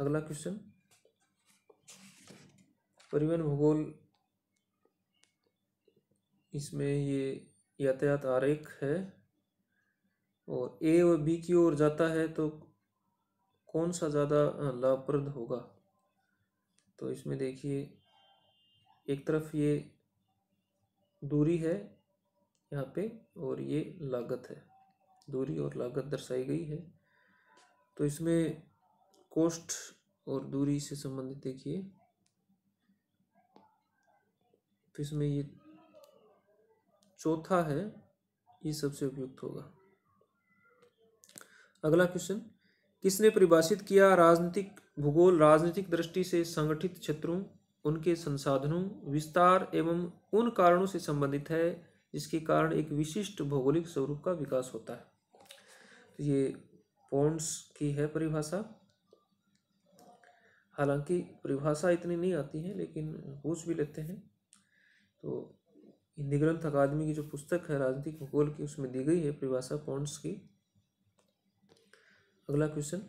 अगला क्वेश्चन परिवहन भूगोल इसमें ये यातायात आरेख है और ए और बी की ओर जाता है तो कौन सा ज़्यादा लाभप्रद होगा तो इसमें देखिए एक तरफ ये दूरी है यहाँ पे और ये लागत है दूरी और लागत दर्शाई गई है तो इसमें कोस्ट और दूरी से संबंधित देखिए तो इसमें ये चौथा है ये सबसे उपयुक्त होगा अगला क्वेश्चन किसने परिभाषित किया राजनीतिक भूगोल राजनीतिक दृष्टि से संगठित क्षेत्रों उनके संसाधनों विस्तार एवं उन कारणों से संबंधित है जिसके कारण एक विशिष्ट भौगोलिक स्वरूप का विकास होता है तो ये पॉन्ड्स की है परिभाषा हालांकि परिभाषा इतनी नहीं आती है लेकिन पूछ भी लेते हैं तो हिंदी ग्रंथ अकादमी की जो पुस्तक है राजनीतिक भूगोल की उसमें दी गई है परिभाषा पॉन्ड्स की अगला क्वेश्चन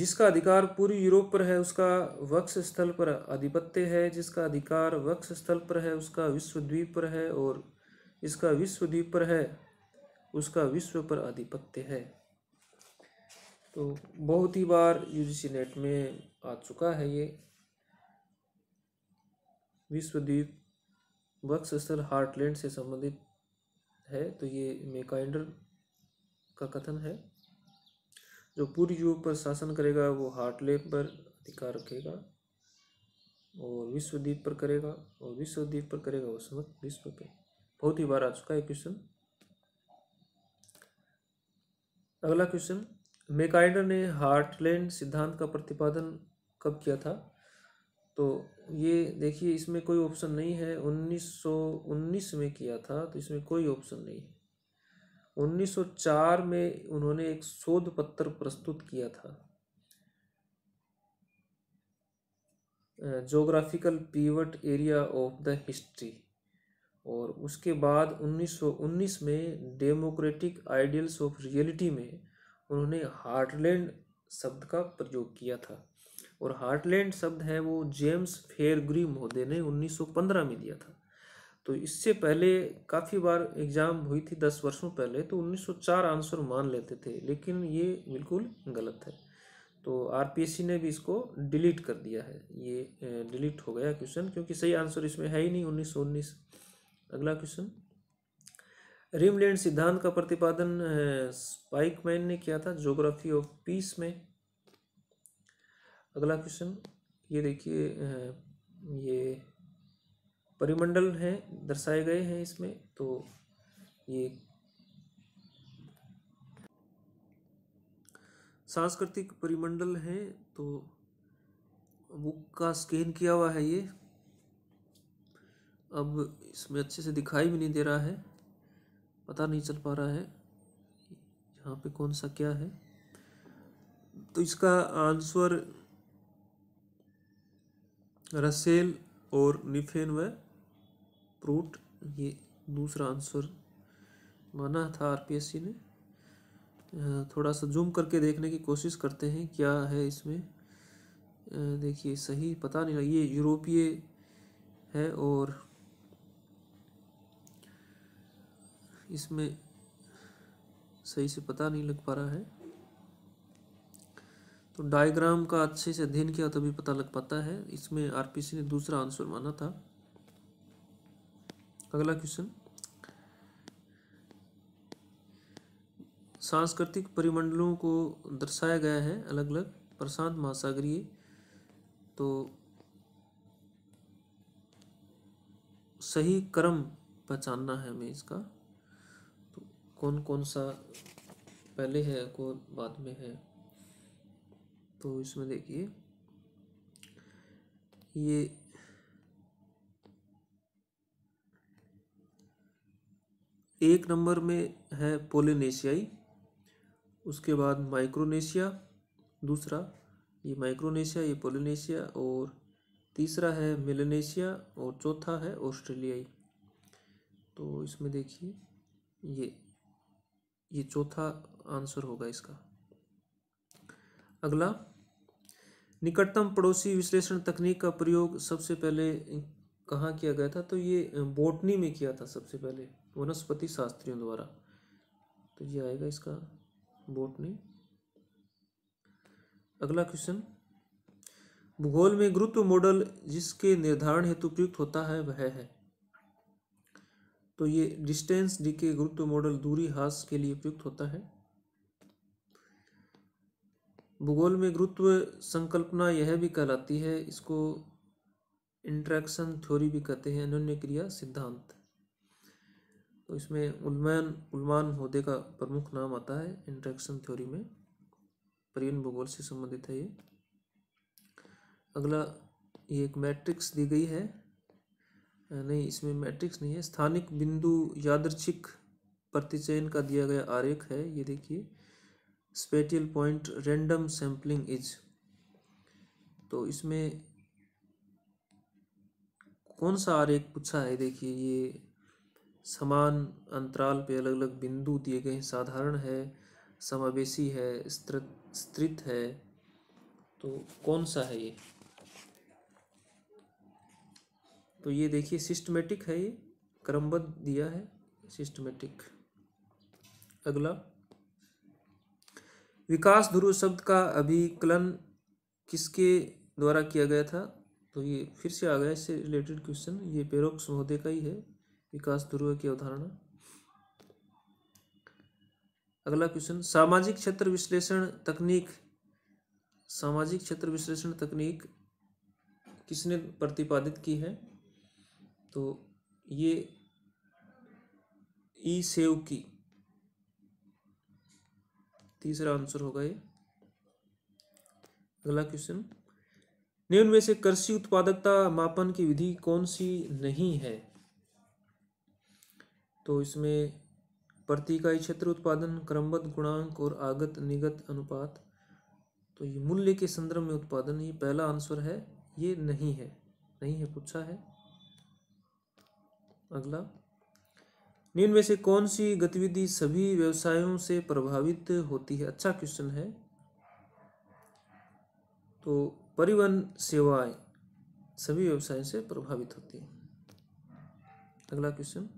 जिसका अधिकार पूरी यूरोप पर है उसका वक्ष स्थल पर आधिपत्य है जिसका अधिकार वक्ष स्थल पर है उसका विश्व द्वीप पर है और इसका विश्व द्वीप पर है उसका विश्व पर आधिपत्य है तो बहुत ही बार यूजीसी नेट में आ चुका है ये विश्वद्वीप वक्ष स्थल हार्टलैंड से संबंधित है तो ये मेकाइंडर का कथन है जो पूरी यूरोप पर शासन करेगा वो हार्टलैंड पर अधिकार रखेगा और विश्वद्वीप पर करेगा और विश्वद्वीप पर करेगा वो समस्त विश्व पे बहुत ही बार आ चुका है क्वेश्चन अगला क्वेश्चन मेकाइडर ने हार्टलैंड सिद्धांत का प्रतिपादन कब किया था तो ये देखिए इसमें कोई ऑप्शन नहीं है 1919 में किया था तो इसमें कोई ऑप्शन नहीं है 1904 में उन्होंने एक शोध पत्र प्रस्तुत किया था geographical pivot area of the history और उसके बाद 1919 में डेमोक्रेटिक आइडियल्स ऑफ रियलिटी में उन्होंने हार्टलैंड शब्द का प्रयोग किया था और हार्टलैंड शब्द है वो जेम्स फेयरग्री महोदय ने 1915 में दिया था तो इससे पहले काफ़ी बार एग्ज़ाम हुई थी दस वर्षों पहले तो 1904 आंसर मान लेते थे लेकिन ये बिल्कुल गलत है तो आरपीएससी ने भी इसको डिलीट कर दिया है ये डिलीट हो गया क्वेश्चन क्योंकि सही आंसर इसमें है ही नहीं उन्नीस उन्नीस अगला क्वेश्चन रिमलैंड सिद्धांत का प्रतिपादन स्पाइकमैन ने किया था जोग्राफी ऑफ पीस में अगला क्वेश्चन ये देखिए ये परिमंडल हैं दर्शाए गए हैं इसमें तो ये सांस्कृतिक परिमंडल हैं तो बुक का स्कैन किया हुआ है ये अब इसमें अच्छे से दिखाई भी नहीं दे रहा है पता नहीं चल पा रहा है यहाँ पे कौन सा क्या है तो इसका आंसर रसेल और निफेन व प्रूट ये दूसरा आंसर माना था आरपीएससी ने थोड़ा सा जूम करके देखने की कोशिश करते हैं क्या है इसमें देखिए सही पता नहीं ये यूरोपीय है और इसमें सही से पता नहीं लग पा रहा है तो डायग्राम का अच्छे से अध्ययन किया तभी पता लग पाता है इसमें आरपीसी ने दूसरा आंसर माना था अगला क्वेश्चन सांस्कृतिक परिमंडलों को दर्शाया गया है अलग अलग प्रशांत महासागरीय तो सही क्रम पहचानना है हमें इसका तो कौन कौन सा पहले है कौन बाद में है तो इसमें देखिए ये एक नंबर में है पोलिनेशियाई उसके बाद माइक्रोनेशिया दूसरा ये माइक्रोनेशिया ये पोलिनेशिया और तीसरा है मिलनेशिया और चौथा है ऑस्ट्रेलियाई तो इसमें देखिए ये ये चौथा आंसर होगा इसका अगला निकटतम पड़ोसी विश्लेषण तकनीक का प्रयोग सबसे पहले कहाँ किया गया था तो ये बोटनी में किया था सबसे पहले वनस्पति शास्त्रियों द्वारा तो ये आएगा इसका बोट नहीं अगला क्वेश्चन भूगोल में गुरुत्व मॉडल जिसके निर्धारण हेतु प्रयुक्त होता है वह है तो ये डिस्टेंस डी के गुरुत्व मॉडल दूरी हास के लिए प्रयुक्त होता है भूगोल में गुरुत्व संकल्पना यह भी कहलाती है इसको इंट्रैक्शन थ्योरी भी कहते हैं अनन्य क्रिया सिद्धांत तो इसमें उलमान उलमान होदे का प्रमुख नाम आता है इंट्रैक्शन थ्योरी में परियन भूगोल से संबंधित है ये अगला ये एक मैट्रिक्स दी गई है नहीं इसमें मैट्रिक्स नहीं है स्थानिक बिंदु यादृच्छिक प्रतिचयन का दिया गया आरेख है ये देखिए spatial point random sampling is तो इसमें कौन सा आरेख पूछा है देखिए ये समान अंतराल पे अलग अलग बिंदु दिए गए हैं साधारण है समावेशी है स्त्रित है तो कौन सा है ये तो ये देखिए सिस्टमेटिक है ये क्रमबद्ध दिया है सिस्टमेटिक अगला विकास ध्रुव शब्द का अभिकलन किसके द्वारा किया गया था तो ये फिर से आ गया इससे रिलेटेड क्वेश्चन ये पेरोक्स महोदय का ही है विकास ध्रुव की अवधारणा अगला क्वेश्चन सामाजिक क्षेत्र विश्लेषण तकनीक सामाजिक क्षेत्र विश्लेषण तकनीक किसने प्रतिपादित की है तो ये ई सेव की तीसरा आंसर होगा ये अगला क्वेश्चन निम्न में से कृषि उत्पादकता मापन की विधि कौन सी नहीं है तो इसमें प्रति इकाई क्षेत्र उत्पादन क्रमबद्ध गुणांक और आगत निगत अनुपात तो ये मूल्य के संदर्भ में उत्पादन ये पहला आंसर है ये नहीं है नहीं है पूछा है अगला निम्न में से कौन सी गतिविधि सभी व्यवसायों से प्रभावित होती है अच्छा क्वेश्चन है तो परिवहन सेवाएं सभी व्यवसायों से प्रभावित होती है अगला क्वेश्चन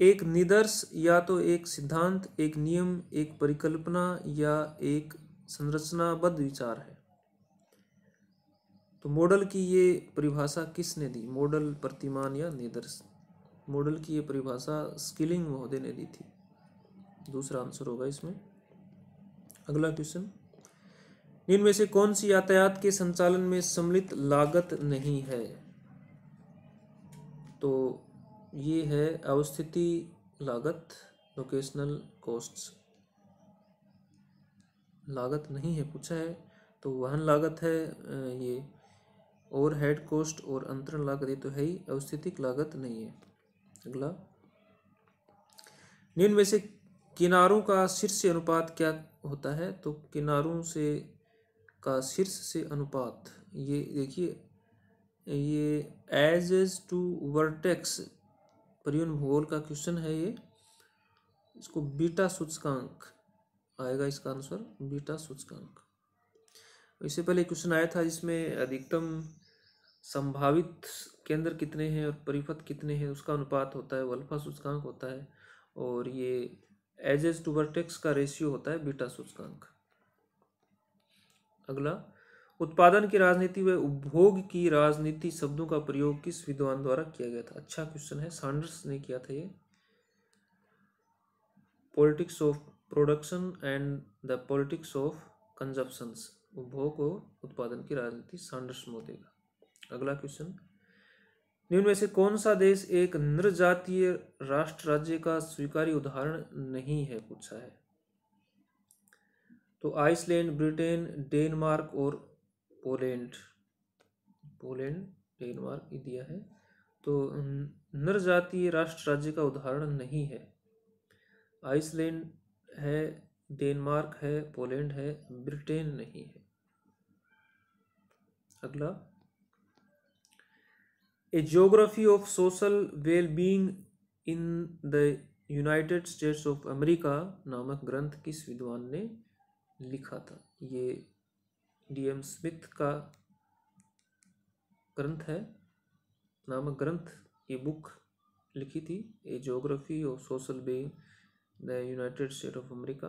एक निदर्श या तो एक सिद्धांत एक नियम एक परिकल्पना या एक संरचनाबद्ध विचार है तो मॉडल की ये परिभाषा किसने दी मॉडल प्रतिमान या निदर्श मॉडल की ये परिभाषा स्किलिंग महोदय ने दी थी दूसरा आंसर होगा इसमें अगला क्वेश्चन इनमें से कौन सी यातायात के संचालन में सम्मिलित लागत नहीं है तो ये है अवस्थिति लागत लोकेशनल कॉस्ट्स लागत नहीं है पूछा है तो वाहन लागत है ये और हेड कॉस्ट और अंतरण लागत ये तो है ही अवस्थितिक लागत नहीं है अगला निम्न में से किनारों का शीर्ष अनुपात क्या होता है तो किनारों से का शीर्ष से अनुपात ये देखिए ये एज एज टू वर्टेक्स परिवहन भूगोल का क्वेश्चन है ये इसको बीटा सूचकांक आएगा इसका आंसर बीटा सूचकांक इससे पहले क्वेश्चन आया था जिसमें अधिकतम संभावित केंद्र कितने हैं और परिपथ कितने हैं उसका अनुपात होता है वो अल्फा सूचकांक होता है और ये एजेस टू वर्टेक्स का रेशियो होता है बीटा सूचकांक अगला उत्पादन की राजनीति व उपभोग की राजनीति शब्दों का प्रयोग किस विद्वान द्वारा किया गया था अच्छा क्वेश्चन है सांडर्स ने किया था ये politics of production and the politics of consumptions उपभोग और उत्पादन की राजनीति सांडर्स मोदेगा अगला क्वेश्चन निम्न में से कौन सा देश एक निर्जातीय राष्ट्र राज्य का स्वीकार्य उदाहरण नहीं है पूछा है तो आइसलैंड ब्रिटेन डेनमार्क और पोलैंड पोलैंड डेनमार्क ये दिया है तो नरजातीय राष्ट्र राज्य का उदाहरण नहीं है आइसलैंड है डेनमार्क है पोलैंड है ब्रिटेन नहीं है अगला A geography of social well being in the United States of America नामक ग्रंथ किस विद्वान ने लिखा था ये डीएम स्मिथ का ग्रंथ है नामक ग्रंथ ये बुक लिखी थी ए जोग्राफी और social being the United State of America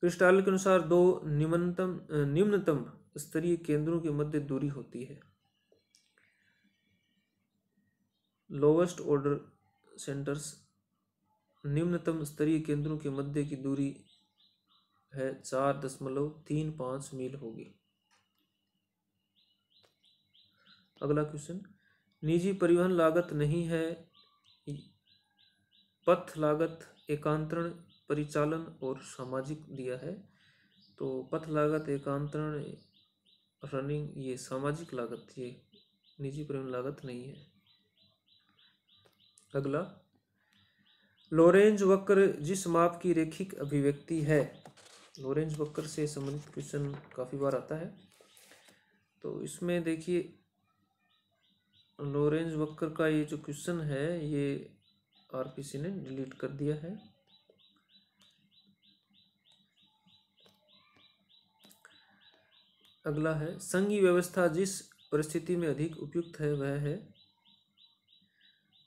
Christaller के अनुसार दो निम्नतम निम्नतम स्तरीय केंद्रों के मध्य दूरी होती है लोवेस्ट ऑर्डर सेंटर्स निम्नतम स्तरीय केंद्रों के मध्य की दूरी है चार दशमलव तीन पाँच मील होगी अगला क्वेश्चन निजी परिवहन लागत नहीं है पथ लागत एकांतरण परिचालन और सामाजिक दिया है तो पथ लागत एकांतरण रनिंग ये सामाजिक लागत ये निजी परिवहन लागत नहीं है अगला लोरेंज वक्र जिस माप की रेखिक अभिव्यक्ति है लॉरेंस बकर से संबंधित क्वेश्चन काफ़ी बार आता है तो इसमें देखिए लॉरेंस बकर का ये जो क्वेश्चन है ये आरपीसी ने डिलीट कर दिया है अगला है संघी व्यवस्था जिस परिस्थिति में अधिक उपयुक्त है वह है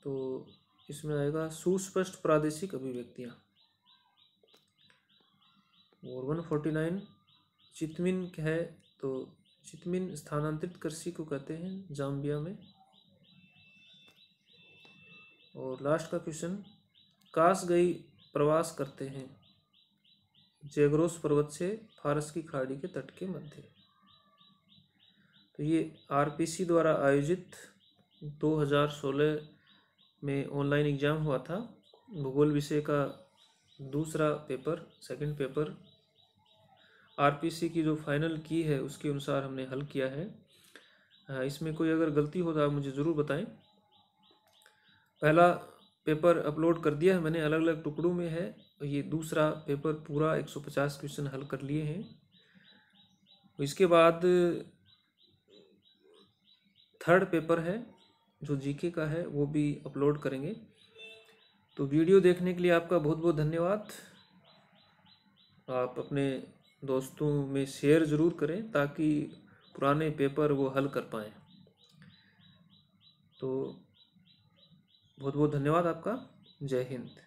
तो इसमें आएगा सुस्पष्ट प्रादेशिक अभिव्यक्तियाँ और वन फोर्टी नाइन चितमिन है तो चितमिन स्थानांतरित कृषि को कहते हैं जाम्बिया में और लास्ट का क्वेश्चन काश गई प्रवास करते हैं जेगरोस पर्वत से फारस की खाड़ी के तट के मध्य तो ये आरपीसी द्वारा आयोजित 2016 में ऑनलाइन एग्जाम हुआ था भूगोल विषय का दूसरा पेपर सेकंड पेपर आरपीसी की जो फाइनल की है उसके अनुसार हमने हल किया है हाँ, इसमें कोई अगर गलती हो तो आप मुझे ज़रूर बताएं पहला पेपर अपलोड कर दिया है मैंने अलग अलग टुकड़ों में है और ये दूसरा पेपर पूरा 150 क्वेश्चन हल कर लिए हैं इसके बाद थर्ड पेपर है जो जीके का है वो भी अपलोड करेंगे तो वीडियो देखने के लिए आपका बहुत बहुत धन्यवाद आप अपने दोस्तों में शेयर ज़रूर करें ताकि पुराने पेपर वो हल कर पाएँ तो बहुत बहुत धन्यवाद आपका जय हिंद